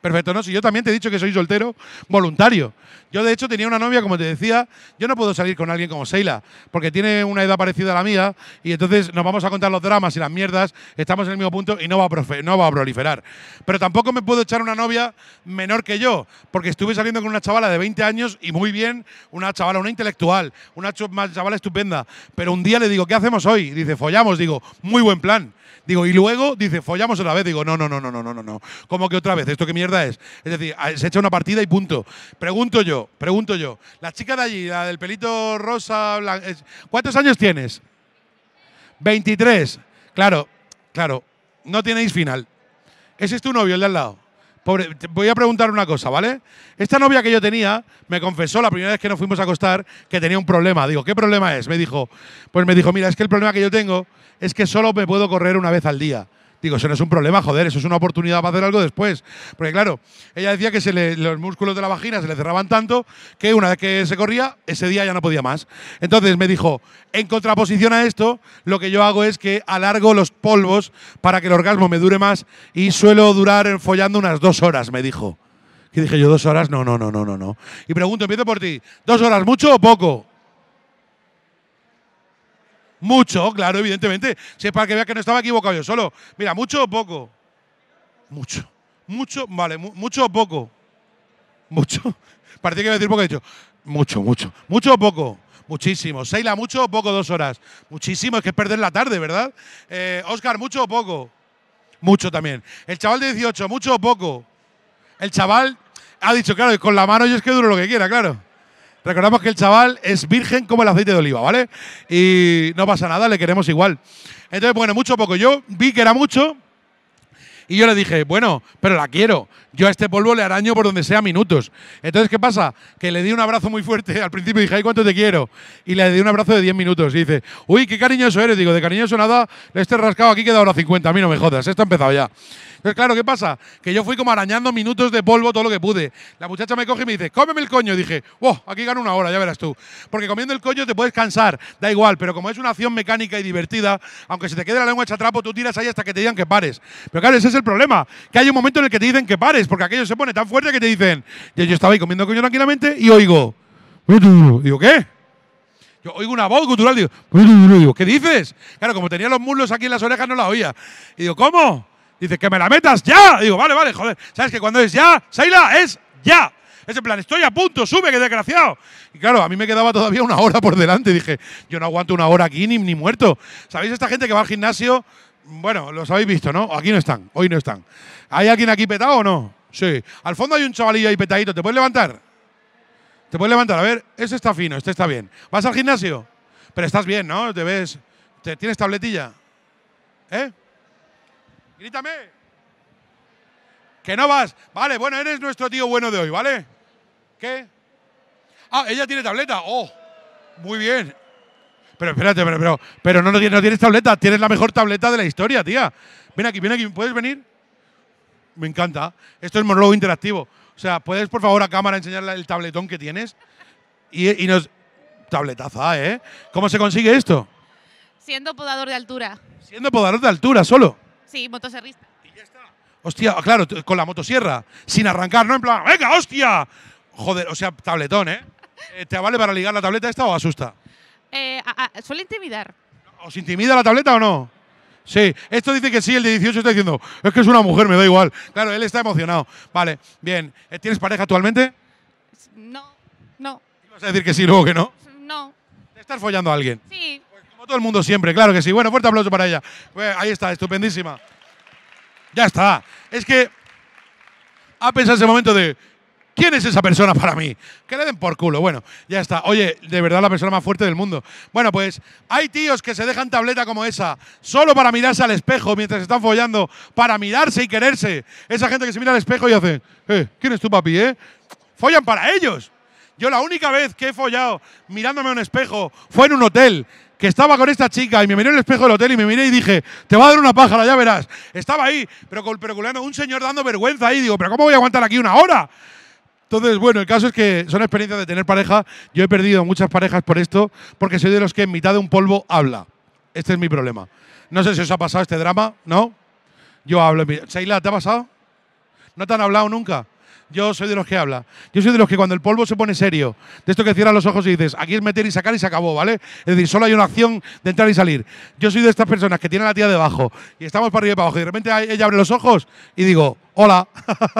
Perfecto, no, si yo también te he dicho que soy soltero voluntario. Yo de hecho tenía una novia, como te decía, yo no puedo salir con alguien como Seila, porque tiene una edad parecida a la mía y entonces nos vamos a contar los dramas y las mierdas, estamos en el mismo punto y no va a, no va a proliferar. Pero tampoco me puedo echar una novia menor que yo, porque estuve saliendo con una chavala de 20 años y muy bien, una chavala, una intelectual, una chavala estupenda, pero un día le digo, ¿qué hacemos hoy? Y dice, follamos, digo, muy buen plan. Digo, y luego dice, follamos otra vez. Digo, no, no, no, no, no, no, no. ¿Cómo que otra vez? ¿Esto qué mierda es? Es decir, se echa una partida y punto. Pregunto yo, pregunto yo. La chica de allí, la del pelito rosa, ¿cuántos años tienes? 23. Claro, claro, no tenéis final. Ese es tu novio, el de al lado. voy a preguntar una cosa, ¿vale? Esta novia que yo tenía me confesó la primera vez que nos fuimos a acostar que tenía un problema. Digo, ¿qué problema es? Me dijo, pues me dijo, mira, es que el problema que yo tengo es que solo me puedo correr una vez al día. Digo, eso no es un problema, joder, eso es una oportunidad para hacer algo después. Porque claro, ella decía que se los músculos de la vagina se le cerraban tanto que una vez que se corría, ese día ya no podía más. Entonces me dijo, en contraposición a esto, lo que yo hago es que alargo los polvos para que el orgasmo me dure más y suelo durar follando unas dos horas, me dijo. Y dije yo, dos horas, no, no, no, no, no, no. Y pregunto, empiezo por ti, ¿dos horas mucho o poco? Mucho, claro, evidentemente. Si es para que veas que no estaba equivocado yo solo. Mira, mucho o poco. Mucho. Mucho, vale, mucho o poco. Mucho. Parece que iba a decir poco, he dicho. Mucho, mucho. Mucho o poco. Muchísimo. Seila, mucho o poco, dos horas. Muchísimo, es que es perder la tarde, ¿verdad? Eh, Oscar, mucho o poco. Mucho también. El chaval de 18, mucho o poco. El chaval ha dicho, claro, con la mano yo es que duro lo que quiera, claro. Recordamos que el chaval es virgen como el aceite de oliva, ¿vale? Y no pasa nada, le queremos igual. Entonces, bueno, mucho poco. Yo vi que era mucho y yo le dije, bueno, pero la quiero yo a este polvo le araño por donde sea minutos. Entonces, ¿qué pasa? Que le di un abrazo muy fuerte al principio y dije, ay, ¿cuánto te quiero? Y le di un abrazo de 10 minutos. Y dice, uy, qué cariñoso eres. Digo, de cariñoso nada, este rascado aquí queda ahora 50. A mí no me jodas, esto ha empezado ya. Entonces, claro, ¿qué pasa? Que yo fui como arañando minutos de polvo todo lo que pude. La muchacha me coge y me dice, cómeme el coño. Y dije, wow, aquí gano una hora, ya verás tú. Porque comiendo el coño te puedes cansar, da igual, pero como es una acción mecánica y divertida, aunque se te quede la lengua hecha trapo, tú tiras ahí hasta que te digan que pares. Pero claro, ese es el problema, que hay un momento en el que te dicen que pares, porque aquello se pone tan fuerte que te dicen, yo, estaba ahí comiendo coño tranquilamente y oigo, digo, ¿qué? Yo oigo una voz cultural, digo, ¿qué dices? Claro, como tenía los muslos aquí en las orejas no la oía. Y digo, ¿cómo? Dice, que me la metas ya. digo, vale, vale, joder. ¿Sabes que cuando es ya, Saila, es ya? Es en plan, estoy a punto, sube, que desgraciado. Y claro, a mí me quedaba todavía una hora por delante. Dije, yo no aguanto una hora aquí ni muerto. ¿Sabéis esta gente que va al gimnasio? Bueno, los habéis visto, ¿no? Aquí no están, hoy no están. ¿Hay alguien aquí petado o no? Sí. Al fondo hay un chavalillo ahí petadito. ¿Te puedes levantar? ¿Te puedes levantar? A ver, ese está fino, este está bien. ¿Vas al gimnasio? Pero estás bien, ¿no? ¿Te ves? ¿Te, ¿Tienes tabletilla? ¿Eh? Grítame. Que no vas. Vale, bueno, eres nuestro tío bueno de hoy, ¿vale? ¿Qué? Ah, ella tiene tableta. Oh, muy bien. Pero espérate, pero, pero, no, no tienes tableta. Tienes la mejor tableta de la historia, tía. Ven aquí, ven aquí. ¿Puedes venir? me encanta. Esto es monólogo interactivo. O sea, ¿puedes por favor a cámara enseñarle el tabletón que tienes? Y, nos. Tabletaza, ah, ¿eh? ¿Cómo se consigue esto? Siendo podador de altura. Siendo podador de altura, solo. Sí, motoserrista. Y ya está. Hostia, claro, con la motosierra. Sin arrancar, ¿no? En plan, ¡venga, hostia! Joder, o sea, tabletón, ¿eh? eh ¿Te vale para ligar la tableta esta o asusta? Eh, suele intimidar. ¿Os intimida la tableta o no? Sí, esto dice que sí, el de 18 está diciendo, es que es una mujer, me da igual. Claro, él está emocionado. Vale, bien. Eh, ¿Tienes pareja actualmente? No, no. ¿Vas a decir que sí, luego que no? No. ¿Te estás follando a alguien? Sí. Pues como todo el mundo siempre, claro que sí. Bueno, fuerte aplauso para ella. Pues, ahí está, estupendísima. Ya está. Es que ha pensado ese momento de, ¿Quién es esa persona para mí? Que le den por culo. Bueno, ya está. Oye, de verdad la persona más fuerte del mundo. Bueno, pues hay tíos que se dejan tableta como esa, solo para mirarse al espejo mientras están follando, para mirarse y quererse. Esa gente que se mira al espejo y hace, eh, ¿quién es tu papi, eh? Follan para ellos. Yo la única vez que he follado mirándome a un espejo fue en un hotel que estaba con esta chica y me miré en el espejo del hotel y me miré y dije, te va a dar una pájara, ya verás. Estaba ahí, pero, pero un señor dando vergüenza ahí. Digo, pero ¿cómo voy a aguantar aquí una hora? Entonces, bueno, el caso es que son experiencias de tener pareja. Yo he perdido muchas parejas por esto, porque soy de los que en mitad de un polvo habla. Este es mi problema. No sé si os ha pasado este drama, ¿no? Yo hablo. Seila, ¿te ha pasado? ¿No te han hablado nunca? Yo soy de los que habla. Yo soy de los que cuando el polvo se pone serio, de esto que cierra los ojos y dices, aquí es meter y sacar y se acabó, ¿vale? Es decir, solo hay una acción de entrar y salir. Yo soy de estas personas que tienen la tía debajo y estamos para arriba y para abajo y de repente ella abre los ojos y digo, hola.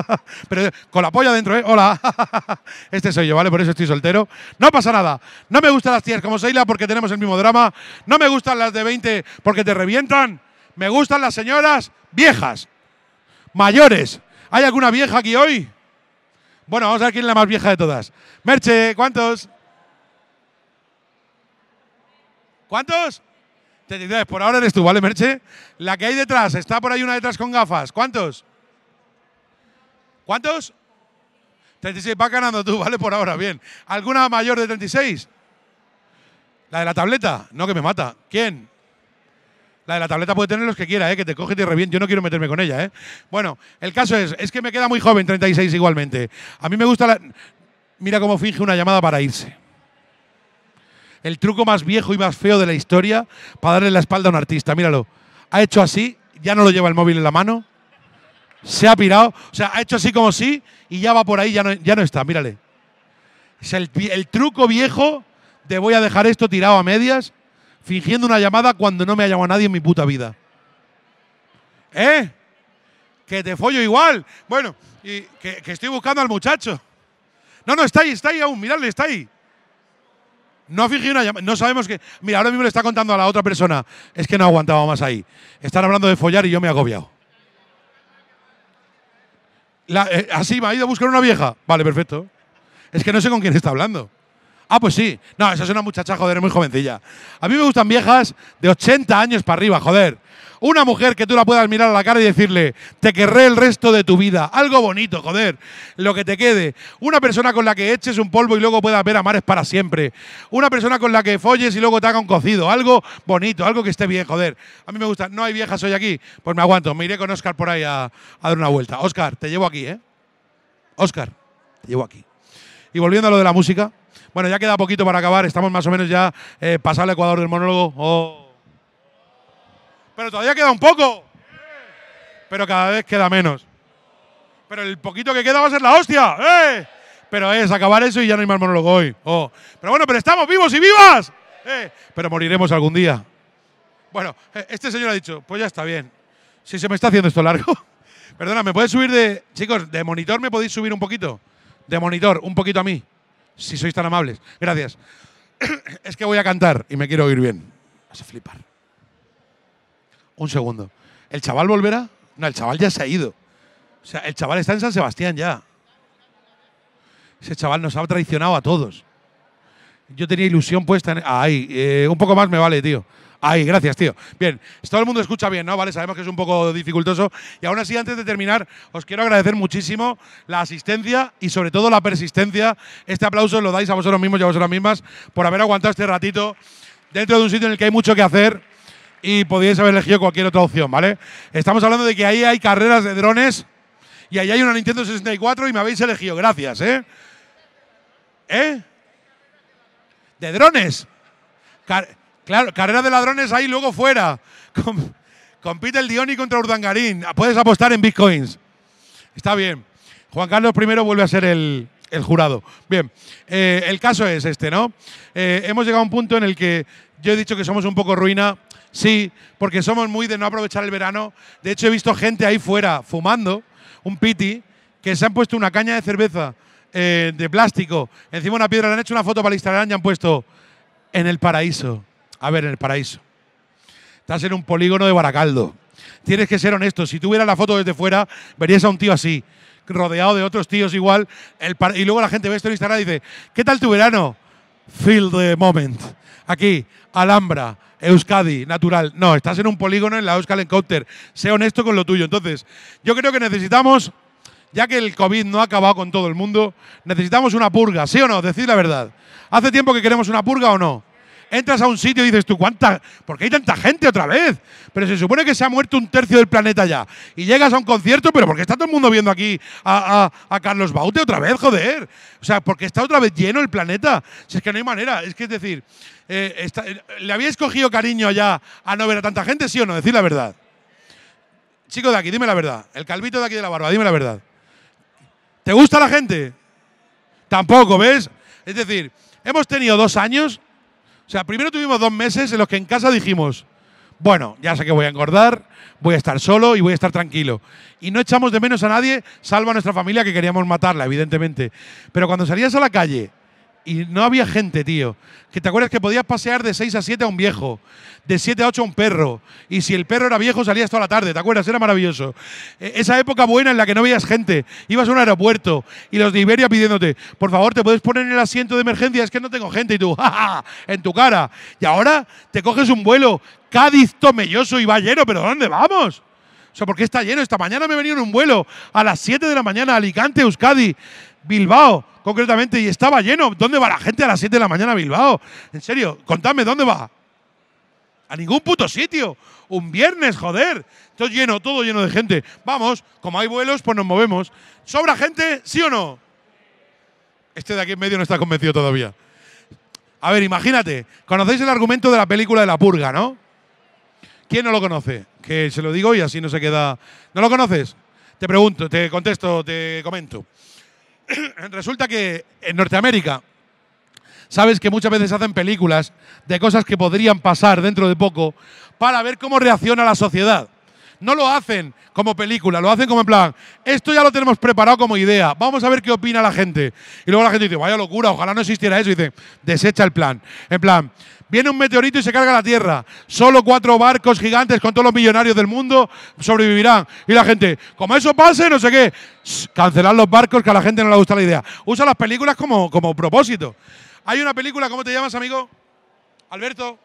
Pero con la polla dentro, ¿eh? Hola. este soy yo, ¿vale? Por eso estoy soltero. No pasa nada. No me gustan las tías como Seila porque tenemos el mismo drama. No me gustan las de 20 porque te revientan. Me gustan las señoras viejas, mayores. ¿Hay alguna vieja aquí hoy? Bueno, vamos a ver quién es la más vieja de todas. Merche, ¿cuántos? ¿Cuántos? Por ahora eres tú, ¿vale, Merche? La que hay detrás, está por ahí una detrás con gafas. ¿Cuántos? ¿Cuántos? 36, Va ganando tú, ¿vale? Por ahora, bien. ¿Alguna mayor de 36? ¿La de la tableta? No, que me mata. ¿Quién? La de la tableta puede tener los que quiera, ¿eh? que te coge y te reviente. Yo no quiero meterme con ella. ¿eh? Bueno, el caso es, es que me queda muy joven, 36 igualmente. A mí me gusta la... Mira cómo finge una llamada para irse. El truco más viejo y más feo de la historia para darle la espalda a un artista. Míralo. Ha hecho así, ya no lo lleva el móvil en la mano. Se ha pirado. O sea, ha hecho así como sí y ya va por ahí, ya no, ya no está. Mírale. Es el, el truco viejo de voy a dejar esto tirado a medias fingiendo una llamada cuando no me ha llamado nadie en mi puta vida. ¿Eh? Que te follo igual. Bueno, y que, estoy buscando al muchacho. No, no, está ahí, está ahí aún, miradle, está ahí. No ha fingido una llamada, no sabemos que... Mira, ahora mismo le está contando a la otra persona, es que no aguantaba más ahí. Están hablando de follar y yo me he agobiado. Eh, así me ha ido a buscar una vieja. Vale, perfecto. Es que no sé con quién está hablando. Ah, pues sí. No, esa es una muchacha, joder, muy jovencilla. A mí me gustan viejas de 80 años para arriba, joder. Una mujer que tú la puedas mirar a la cara y decirle, te querré el resto de tu vida. Algo bonito, joder. Lo que te quede. Una persona con la que eches un polvo y luego puedas ver a mares para siempre. Una persona con la que folles y luego te haga un cocido. Algo bonito, algo que esté bien, joder. A mí me gusta. No hay viejas hoy aquí. Pues me aguanto. Me iré con Oscar por ahí a, a dar una vuelta. Oscar, te llevo aquí, ¿eh? Oscar, te llevo aquí. Y volviendo a lo de la música. Bueno, ya queda poquito para acabar. Estamos más o menos ya eh, pasar el Ecuador del monólogo. Oh. Pero todavía queda un poco. Pero cada vez queda menos. Pero el poquito que queda va a ser la hostia. Eh. Pero es acabar eso y ya no hay más monólogo hoy. Oh. Pero bueno, pero estamos vivos y vivas. Eh. pero moriremos algún día. Bueno, eh, este señor ha dicho, pues ya está bien. Si se me está haciendo esto largo. Perdona, ¿me puedes subir de. Chicos, de monitor me podéis subir un poquito. De monitor, un poquito a mí si sois tan amables. Gracias. es que voy a cantar y me quiero oír bien. Vas a flipar. Un segundo. ¿El chaval volverá? No, el chaval ya se ha ido. O sea, el chaval está en San Sebastián ya. Ese chaval nos ha traicionado a todos. Yo tenía ilusión puesta en... Ay, eh, un poco más me vale, tío. Ay, gracias, tío. Bien, todo el mundo escucha bien, ¿no? Vale, sabemos que es un poco dificultoso. Y aún así, antes de terminar, os quiero agradecer muchísimo la asistencia y sobre todo la persistencia. Este aplauso lo dais a vosotros mismos y a vosotras mismas por haber aguantado este ratito dentro de un sitio en el que hay mucho que hacer y podíais haber elegido cualquier otra opción, ¿vale? Estamos hablando de que ahí hay carreras de drones y ahí hay una Nintendo 64 y me habéis elegido. Gracias, ¿eh? ¿Eh? ¿De drones? Claro, carrera de ladrones ahí luego fuera. Compite el Dioni contra Urdangarín. Puedes apostar en bitcoins. Está bien. Juan Carlos I vuelve a ser el, jurado. Bien, eh, el caso es este, ¿no? Eh, hemos llegado a un punto en el que yo he dicho que somos un poco ruina. Sí, porque somos muy de no aprovechar el verano. De hecho, he visto gente ahí fuera fumando un piti que se han puesto una caña de cerveza eh, de plástico encima de una piedra, le han hecho una foto para Instagram y han puesto en el paraíso. A ver, en el paraíso. Estás en un polígono de Baracaldo. Tienes que ser honesto. Si tuvieras la foto desde fuera, verías a un tío así, rodeado de otros tíos igual. y luego la gente ve esto en Instagram y dice, ¿qué tal tu verano? Feel the moment. Aquí, Alhambra, Euskadi, natural. No, estás en un polígono en la Euskal Encounter. Sé honesto con lo tuyo. Entonces, yo creo que necesitamos, ya que el COVID no ha acabado con todo el mundo, necesitamos una purga, ¿sí o no? Decid la verdad. ¿Hace tiempo que queremos una purga o no? entras a un sitio y dices tú, ¿cuánta? porque hay tanta gente otra vez? Pero se supone que se ha muerto un tercio del planeta ya. Y llegas a un concierto, pero ¿por qué está todo el mundo viendo aquí a, Carlos Baute otra vez, joder? O sea, porque está otra vez lleno el planeta. Si es que no hay manera, es que es decir, eh, eh, ¿le había cogido cariño ya a no ver a tanta gente, sí o no? Decir la verdad. Chico de aquí, dime la verdad. El calvito de aquí de la barba, dime la verdad. ¿Te gusta la gente? Tampoco, ¿ves? Es decir, hemos tenido dos años o sea, primero tuvimos dos meses en los que en casa dijimos, bueno, ya sé que voy a engordar, voy a estar solo y voy a estar tranquilo. Y no echamos de menos a nadie, salvo a nuestra familia que queríamos matarla, evidentemente. Pero cuando salías a la calle y no había gente, tío. Que te acuerdas que podías pasear de 6 a 7 a un viejo, de 7 a 8 a un perro. Y si el perro era viejo, salías toda la tarde, ¿te acuerdas? Era maravilloso. E-, esa época buena en la que no veías gente. Ibas a un aeropuerto y los de Iberia pidiéndote, por favor, ¿te puedes poner en el asiento de emergencia? Es que no tengo gente. Y tú, jaja, en tu cara. Y ahora te coges un vuelo Cádiz, Tomelloso y va pero ¿dónde vamos? O sea, ¿por qué está lleno? Esta mañana me he en un vuelo a las 7 de la mañana Alicante, Euskadi, Bilbao concretamente, y estaba lleno. ¿Dónde va la gente a las 7 de la mañana a Bilbao? En serio, contadme, ¿dónde va? A ningún puto sitio. Un viernes, joder. Todo lleno, todo lleno de gente. Vamos, como hay vuelos, pues nos movemos. ¿Sobra gente? ¿Sí o no? Este de aquí en medio no está convencido todavía. A ver, imagínate, conocéis el argumento de la película de la purga, ¿no? ¿Quién no lo conoce? Que se lo digo y así no se queda. ¿No lo conoces? Te pregunto, te contesto, te comento. resulta que en Norteamérica, sabes que muchas veces hacen películas de cosas que podrían pasar dentro de poco para ver cómo reacciona la sociedad. No lo hacen como película, lo hacen como en plan, esto ya lo tenemos preparado como idea, vamos a ver qué opina la gente. Y luego la gente dice, vaya locura, ojalá no existiera eso. Y dice, desecha el plan. En plan, Viene un meteorito y se carga la Tierra. Solo cuatro barcos gigantes con todos los millonarios del mundo sobrevivirán. Y la gente, como eso pase, no sé qué. Cancelar los barcos que a la gente no le gusta la idea. Usa las películas como, como propósito. Hay una película, ¿cómo te llamas, amigo? Alberto.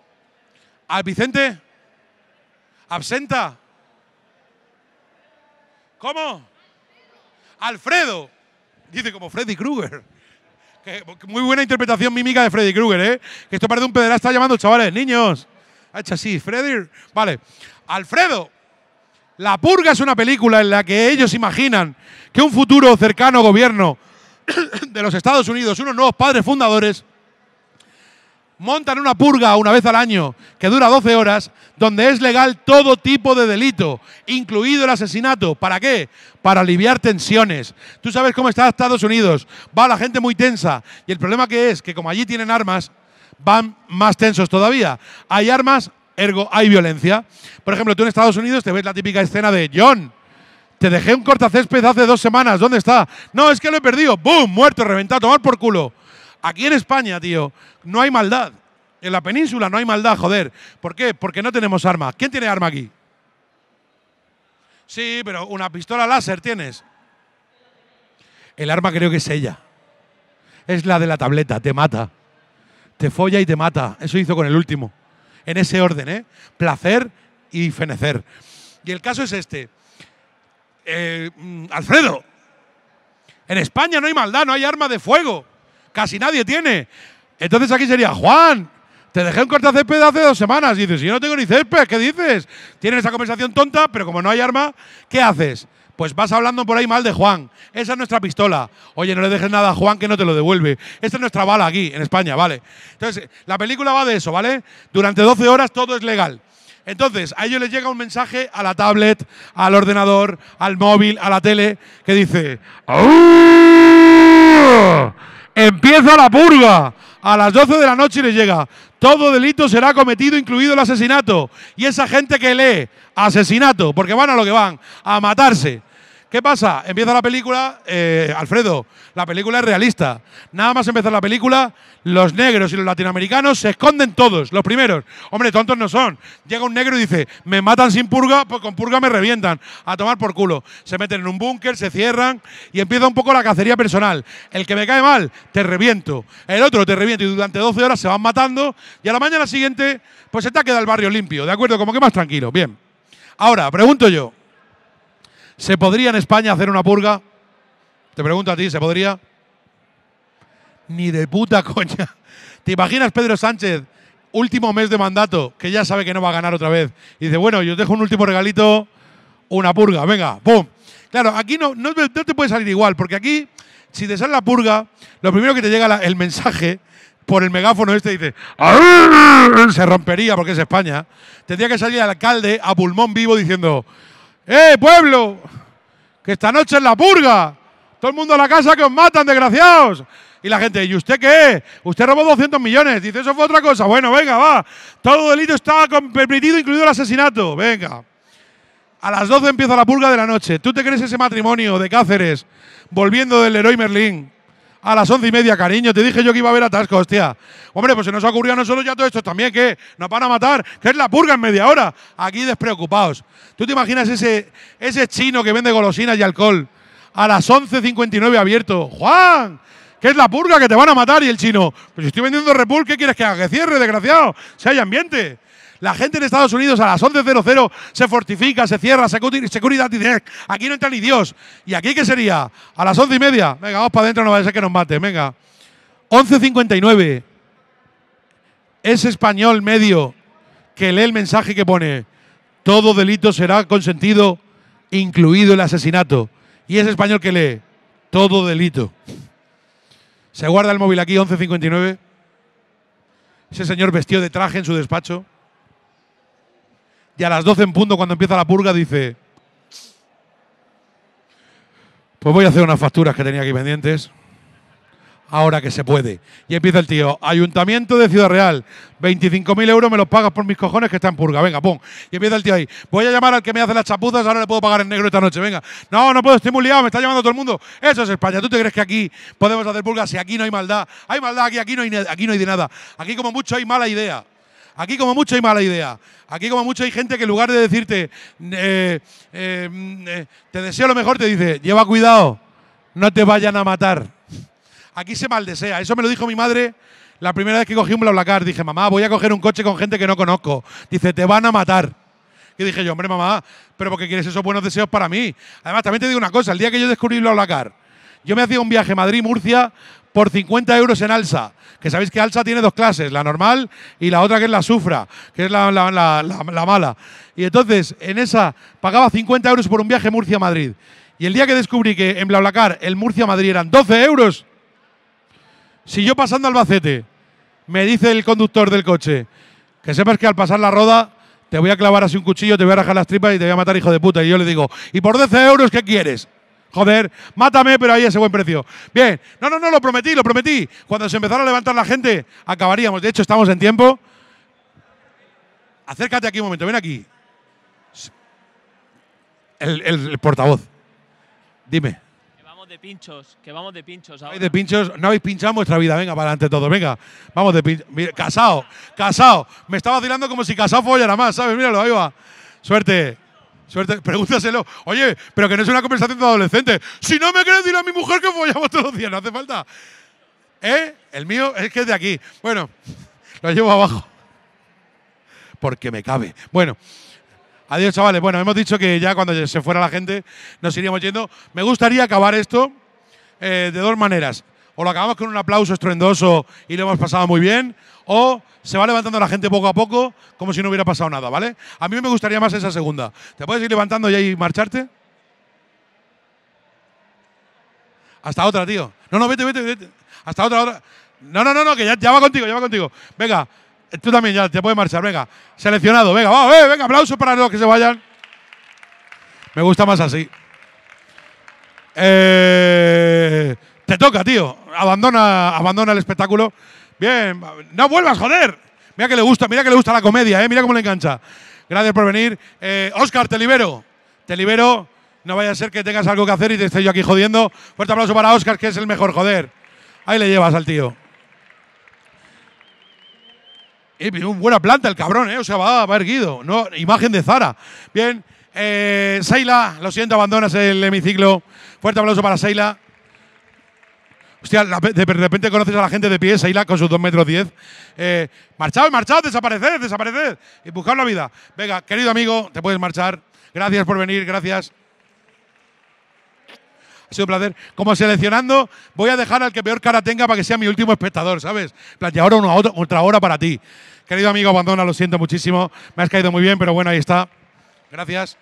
¿Al Vicente? ¿Absenta? ¿Cómo? Alfredo. Dice como Freddy Krueger muy buena interpretación mímica de Freddy Krueger, ¿eh? Que esto parece un está llamando, chavales, niños. Ha hecho así, Freddy. Vale. Alfredo, La Purga es una película en la que ellos imaginan que un futuro cercano gobierno de los Estados Unidos, unos nuevos padres fundadores, montan una purga una vez al año que dura 12 horas, donde es legal todo tipo de delito, incluido el asesinato. ¿Para qué? Para aliviar tensiones. Tú sabes cómo está Estados Unidos. Va la gente muy tensa. Y el problema que es que como allí tienen armas, van más tensos todavía. Hay armas, ergo hay violencia. Por ejemplo, tú en Estados Unidos te ves la típica escena de John. Te dejé un cortacésped hace dos semanas. ¿Dónde está? No, es que lo he perdido. ¡Bum! Muerto, reventado, tomar por culo. Aquí en España, tío, no hay maldad. En la península no hay maldad, joder. ¿Por qué? Porque no tenemos arma. ¿Quién tiene arma aquí? Sí, pero una pistola láser tienes. El arma creo que es ella. Es la de la tableta, te mata. Te folla y te mata. Eso hizo con el último. En ese orden, ¿eh? Placer y fenecer. Y el caso es este. Eh, mm, Alfredo, en España no hay maldad, no hay arma de fuego casi nadie tiene. Entonces aquí sería, Juan, te dejé un de hace dos semanas. Y dices, yo no tengo ni césped, ¿qué dices? Tienen esa conversación tonta, pero como no hay arma, ¿qué haces? Pues vas hablando por ahí mal de Juan. Esa es nuestra pistola. Oye, no le dejes nada a Juan que no te lo devuelve. Esta es nuestra bala aquí, en España, ¿vale? Entonces, la película va de eso, ¿vale? Durante 12 horas todo es legal. Entonces, a ellos les llega un mensaje a la tablet, al ordenador, al móvil, a la tele, que dice... ¡Auu! Empieza la purga. A las 12 de la noche le llega. Todo delito será cometido, incluido el asesinato. Y esa gente que lee asesinato, porque van a lo que van, a matarse. ¿Qué pasa? Empieza la película, eh, Alfredo, la película es realista. Nada más empezar la película, los negros y los latinoamericanos se esconden todos, los primeros. Hombre, tontos no son. Llega un negro y dice, me matan sin purga, pues con purga me revientan, a tomar por culo. Se meten en un búnker, se cierran y empieza un poco la cacería personal. El que me cae mal, te reviento. El otro te reviento y durante 12 horas se van matando y a la mañana siguiente, pues se te queda el barrio limpio, ¿de acuerdo? Como que más tranquilo, bien. Ahora, pregunto yo, ¿Se podría en España hacer una purga? Te pregunto a ti, ¿se podría? Ni de puta coña. ¿Te imaginas Pedro Sánchez, último mes de mandato, que ya sabe que no va a ganar otra vez? Y dice, bueno, yo os dejo un último regalito, una purga, venga, ¡pum! Claro, aquí no, te puede salir igual, porque aquí, si te sale la purga, lo primero que te llega el mensaje por el megáfono este dice, se rompería porque es España. Tendría que salir el alcalde a pulmón vivo diciendo, ¡Eh, pueblo! Que esta noche es la purga. Todo el mundo a la casa que os matan, desgraciados. Y la gente, ¿y usted qué? Usted robó 200 millones. Dice, eso fue otra cosa. Bueno, venga, va. Todo delito está permitido, incluido el asesinato. Venga. A las 12 empieza la purga de la noche. ¿Tú te crees ese matrimonio de Cáceres volviendo del héroe Merlín? A las once y media, cariño. Te dije yo que iba a haber atascos, hostia. Hombre, pues se nos ha ocurrido a nosotros ya todo esto también, que nos van a matar, que es la purga en media hora. Aquí despreocupados. ¿Tú te imaginas ese, ese chino que vende golosinas y alcohol a las 11.59 abierto? ¡Juan! ¿Qué es la purga, que te van a matar. Y el chino, pues si estoy vendiendo Repul, ¿qué quieres que haga? Que cierre, desgraciado. Si hay ambiente. La gente en Estados Unidos a las 11.00 se fortifica, se cierra, seguridad Direct. Eh, aquí no entra ni Dios. ¿Y aquí qué sería? A las 11.30. y media. Venga, vamos para adentro, no va a ser que nos mate. Venga. 11.59. Es español medio que lee el mensaje que pone. Todo delito será consentido, incluido el asesinato. Y ese español que lee. Todo delito. Se guarda el móvil aquí, 11.59. Ese señor vestido de traje en su despacho y a las 12 en punto, cuando empieza la purga, dice, pues voy a hacer unas facturas que tenía aquí pendientes, ahora que se puede. Y empieza el tío, Ayuntamiento de Ciudad Real, 25.000 euros me los pagas por mis cojones que están en purga, venga, pum. Y empieza el tío ahí, voy a llamar al que me hace las chapuzas, ahora le puedo pagar en negro esta noche, venga. No, no puedo, estoy muy liado, me está llamando todo el mundo. Eso es España, ¿tú te crees que aquí podemos hacer purga si aquí no hay maldad? Hay maldad aquí, aquí no hay, aquí no hay de nada. Aquí como mucho hay mala idea. Aquí como mucho hay mala idea. Aquí como mucho hay gente que en lugar de decirte, eh, eh, mm, eh, te deseo lo mejor, te dice, lleva cuidado, no te vayan a matar. Aquí se maldesea. Eso me lo dijo mi madre la primera vez que cogí un BlaBlaCar. Dije, mamá, voy a coger un coche con gente que no conozco. Dice, te van a matar. Y dije yo, hombre, mamá, pero porque quieres esos buenos deseos para mí. Además, también te digo una cosa, el día que yo descubrí BlaBlaCar, yo me hacía un viaje Madrid-Murcia por 50 euros en alza que sabéis que Alsa tiene dos clases, la normal y la otra que es la sufra, que es la, mala. Y entonces, en esa pagaba 50 euros por un viaje Murcia-Madrid. Y el día que descubrí que en BlaBlaCar el Murcia-Madrid eran 12 euros, si yo pasando Albacete me dice el conductor del coche, que sepas que al pasar la roda te voy a clavar así un cuchillo, te voy a rajar las tripas y te voy a matar, hijo de puta. Y yo le digo, ¿y por 12 euros qué quieres? Joder, mátame, pero ahí ese buen precio. Bien, no, no, no, lo prometí, lo prometí. Cuando se empezara a levantar la gente, acabaríamos. De hecho, estamos en tiempo. Acércate aquí un momento, ven aquí. El, portavoz. Dime. Que vamos de pinchos, que vamos de pinchos ahora. de pinchos, no habéis pinchado vuestra vida, venga, para adelante todos, venga. Vamos de pinchos. Casado, casado. Me estaba vacilando como si casado follara más, ¿sabes? Míralo, ahí va. Suerte. Suerte, pregúntaselo. Oye, pero que no es una conversación de adolescente. Si no me crees, decir a mi mujer que follamos todos los días, no hace falta. ¿Eh? El mío es que es de aquí. Bueno, lo llevo abajo. Porque me cabe. Bueno. Adiós, chavales. Bueno, hemos dicho que ya cuando se fuera la gente nos iríamos yendo. Me gustaría acabar esto eh, de dos maneras o lo acabamos con un aplauso estruendoso y lo hemos pasado muy bien, o se va levantando la gente poco a poco como si no hubiera pasado nada, ¿vale? A mí me gustaría más esa segunda. ¿Te puedes ir levantando y y marcharte? Hasta otra, tío. No, no, vete, vete, vete. Hasta otra, otra. No, no, no, no que ya, va contigo, ya va contigo. Venga, eh, tú también ya te puedes marchar, venga. Seleccionado, venga, vamos, eh, venga, aplauso para los que se vayan. Me gusta más así. Eh, toca, tío. Abandona, abandona el espectáculo. Bien, no vuelvas, joder. Mira que le gusta, mira que le gusta la comedia, ¿eh? mira cómo le engancha. Gracias por venir. Eh, Oscar, te libero. Te libero. No vaya a ser que tengas algo que hacer y te esté yo aquí jodiendo. Fuerte aplauso para Oscar, que es el mejor, joder. Ahí le llevas al tío. Y un buena planta el cabrón, ¿eh? O sea, va, erguido. No, imagen de Zara. Bien. Eh, Seila, lo siento, abandonas el hemiciclo. Fuerte aplauso para Seila. Hostia, de repente conoces a la gente de pie, Saila, con sus dos metros 10. Eh, marchad! marchado, desapareced, desapareced. Y buscad la vida. Venga, querido amigo, te puedes marchar. Gracias por venir, gracias. Ha sido un placer. Como seleccionando, voy a dejar al que peor cara tenga para que sea mi último espectador, ¿sabes? Y ahora una otra, otra hora para ti. Querido amigo, abandona, lo siento muchísimo. Me has caído muy bien, pero bueno, ahí está. Gracias.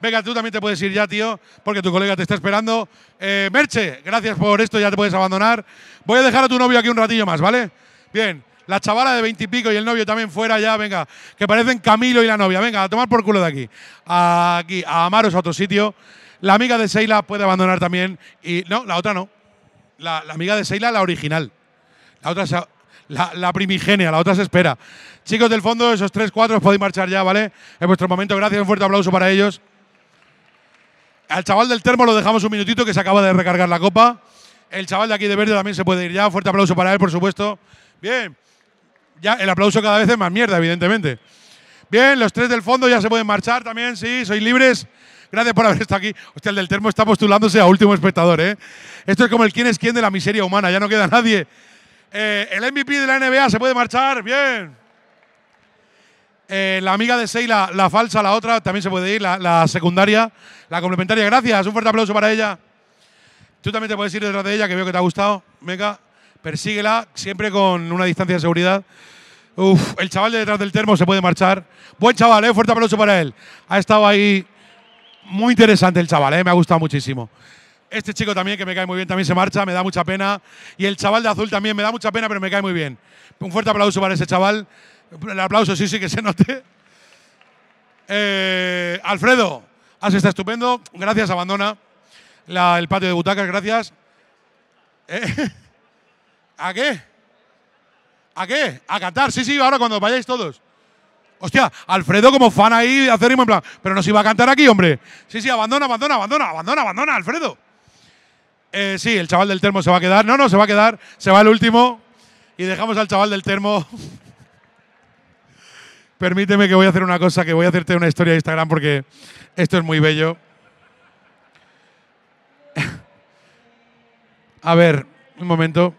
Venga, tú también te puedes ir ya, tío, porque tu colega te está esperando. Eh, Merche, gracias por esto, ya te puedes abandonar. Voy a dejar a tu novio aquí un ratillo más, ¿vale? Bien, la chavala de veintipico y, y, el novio también fuera ya, venga, que parecen Camilo y la novia. Venga, a tomar por culo de aquí. aquí, a amaros a otro sitio. La amiga de Seila puede abandonar también. Y no, la otra no. La, amiga de Seila, la original. La otra la, primigenia, la otra se espera. Chicos del fondo, esos tres, cuatro, podéis marchar ya, ¿vale? En vuestro momento, gracias, un fuerte aplauso para ellos. Al chaval del termo lo dejamos un minutito que se acaba de recargar la copa. El chaval de aquí de verde también se puede ir ya. Fuerte aplauso para él, por supuesto. Bien. Ya el aplauso cada vez es más mierda, evidentemente. Bien, los tres del fondo ya se pueden marchar también, sí, sois libres. Gracias por haber estado aquí. Hostia, el del termo está postulándose a último espectador, ¿eh? Esto es como el quién es quién de la miseria humana, ya no queda nadie. Eh, el MVP de la NBA se puede marchar, bien. Eh, la amiga de Seila, la falsa, la otra, también se puede ir, la, secundaria, la complementaria. Gracias, un fuerte aplauso para ella. Tú también te puedes ir detrás de ella, que veo que te ha gustado. Venga, persíguela, siempre con una distancia de seguridad. Uf, el chaval de detrás del termo se puede marchar. Buen chaval, ¿eh? fuerte aplauso para él. Ha estado ahí muy interesante el chaval, ¿eh? me ha gustado muchísimo. Este chico también, que me cae muy bien, también se marcha, me da mucha pena. Y el chaval de azul también, me da mucha pena, pero me cae muy bien. Un fuerte aplauso para ese chaval. El aplauso sí, sí que se note. Eh, Alfredo, has está estupendo. Gracias, abandona el patio de butacas, gracias. Eh, ¿A qué? ¿A qué? A cantar. sí, sí, ahora cuando vayáis todos. Hostia, Alfredo como fan ahí, hacer en plan, pero nos iba a cantar aquí, hombre. Sí, sí, abandona, abandona, abandona, abandona, abandona, Alfredo. Eh, sí, el chaval del termo se va a quedar. No, no, se va a quedar. Se va el último. Y dejamos al chaval del termo. Permíteme que voy a hacer una cosa, que voy a hacerte una historia de Instagram porque esto es muy bello. a ver, un momento.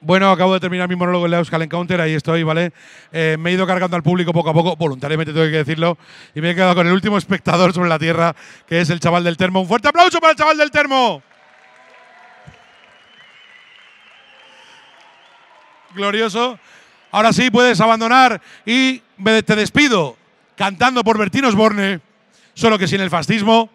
Bueno, acabo de terminar mi monólogo en la Encounter, ahí estoy, ¿vale? Eh, me he ido cargando al público poco a poco, voluntariamente tengo que decirlo, y me he quedado con el último espectador sobre la tierra, que es el chaval del termo. ¡Un fuerte aplauso para el chaval del termo! Glorioso. Ahora sí puedes abandonar y te despido cantando por Bertín Osborne, solo que sin el fascismo.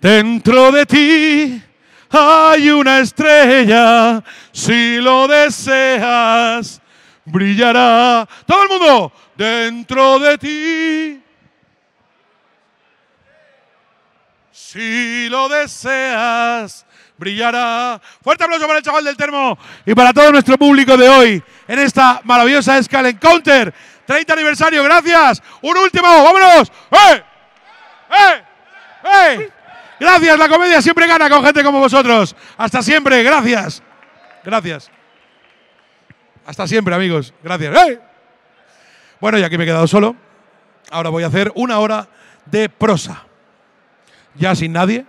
Dentro de ti hay una estrella, si lo deseas, brillará. Todo el mundo, dentro de ti. Si lo deseas, brillará. Fuerte aplauso para el chaval del termo y para todo nuestro público de hoy en esta maravillosa Escal Encounter. 30 aniversario, gracias. Un último, vámonos. ¡Eh! ¡Eh! ¡Eh! Gracias, la comedia siempre gana con gente como vosotros. Hasta siempre, gracias. Gracias. Hasta siempre, amigos. Gracias. ¡Eh! Bueno, y aquí me he quedado solo, ahora voy a hacer una hora de prosa. Ya sin nadie,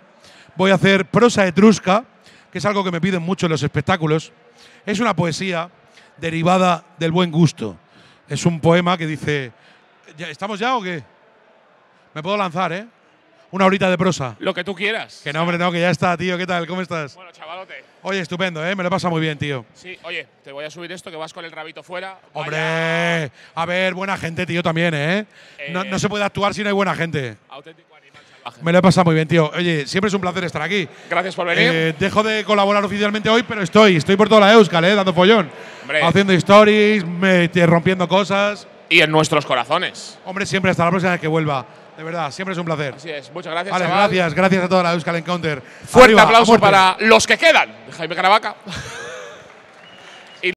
voy a hacer prosa etrusca, que es algo que me piden mucho en los espectáculos. Es una poesía derivada del buen gusto. Es un poema que dice, ¿estamos ya o qué? Me puedo lanzar, ¿eh? Una horita de prosa. Lo que tú quieras. Que no, hombre, no, que ya está, tío. ¿Qué tal? ¿Cómo estás? Bueno, chavalote. Oye, estupendo, ¿eh? Me lo pasa muy bien, tío. Sí, oye, te voy a subir esto, que vas con el rabito fuera. Hombre, a ver, buena gente, tío, también, ¿eh? ¿eh? no, se puede actuar si no hay buena gente. Me lo he pasado muy bien, tío. Oye, siempre es un placer estar aquí. Gracias por venir. Eh, dejo de colaborar oficialmente hoy, pero estoy. Estoy por toda la Euskal, eh, dando follón. Haciendo stories, me, rompiendo cosas. Y en nuestros corazones. Hombre, siempre hasta la próxima vez que vuelva. De verdad, siempre es un placer. Así es, muchas gracias. Vale, gracias, gracias a toda la Euskal Encounter. Fuerte aplauso para los que quedan. Jaime Caravaca.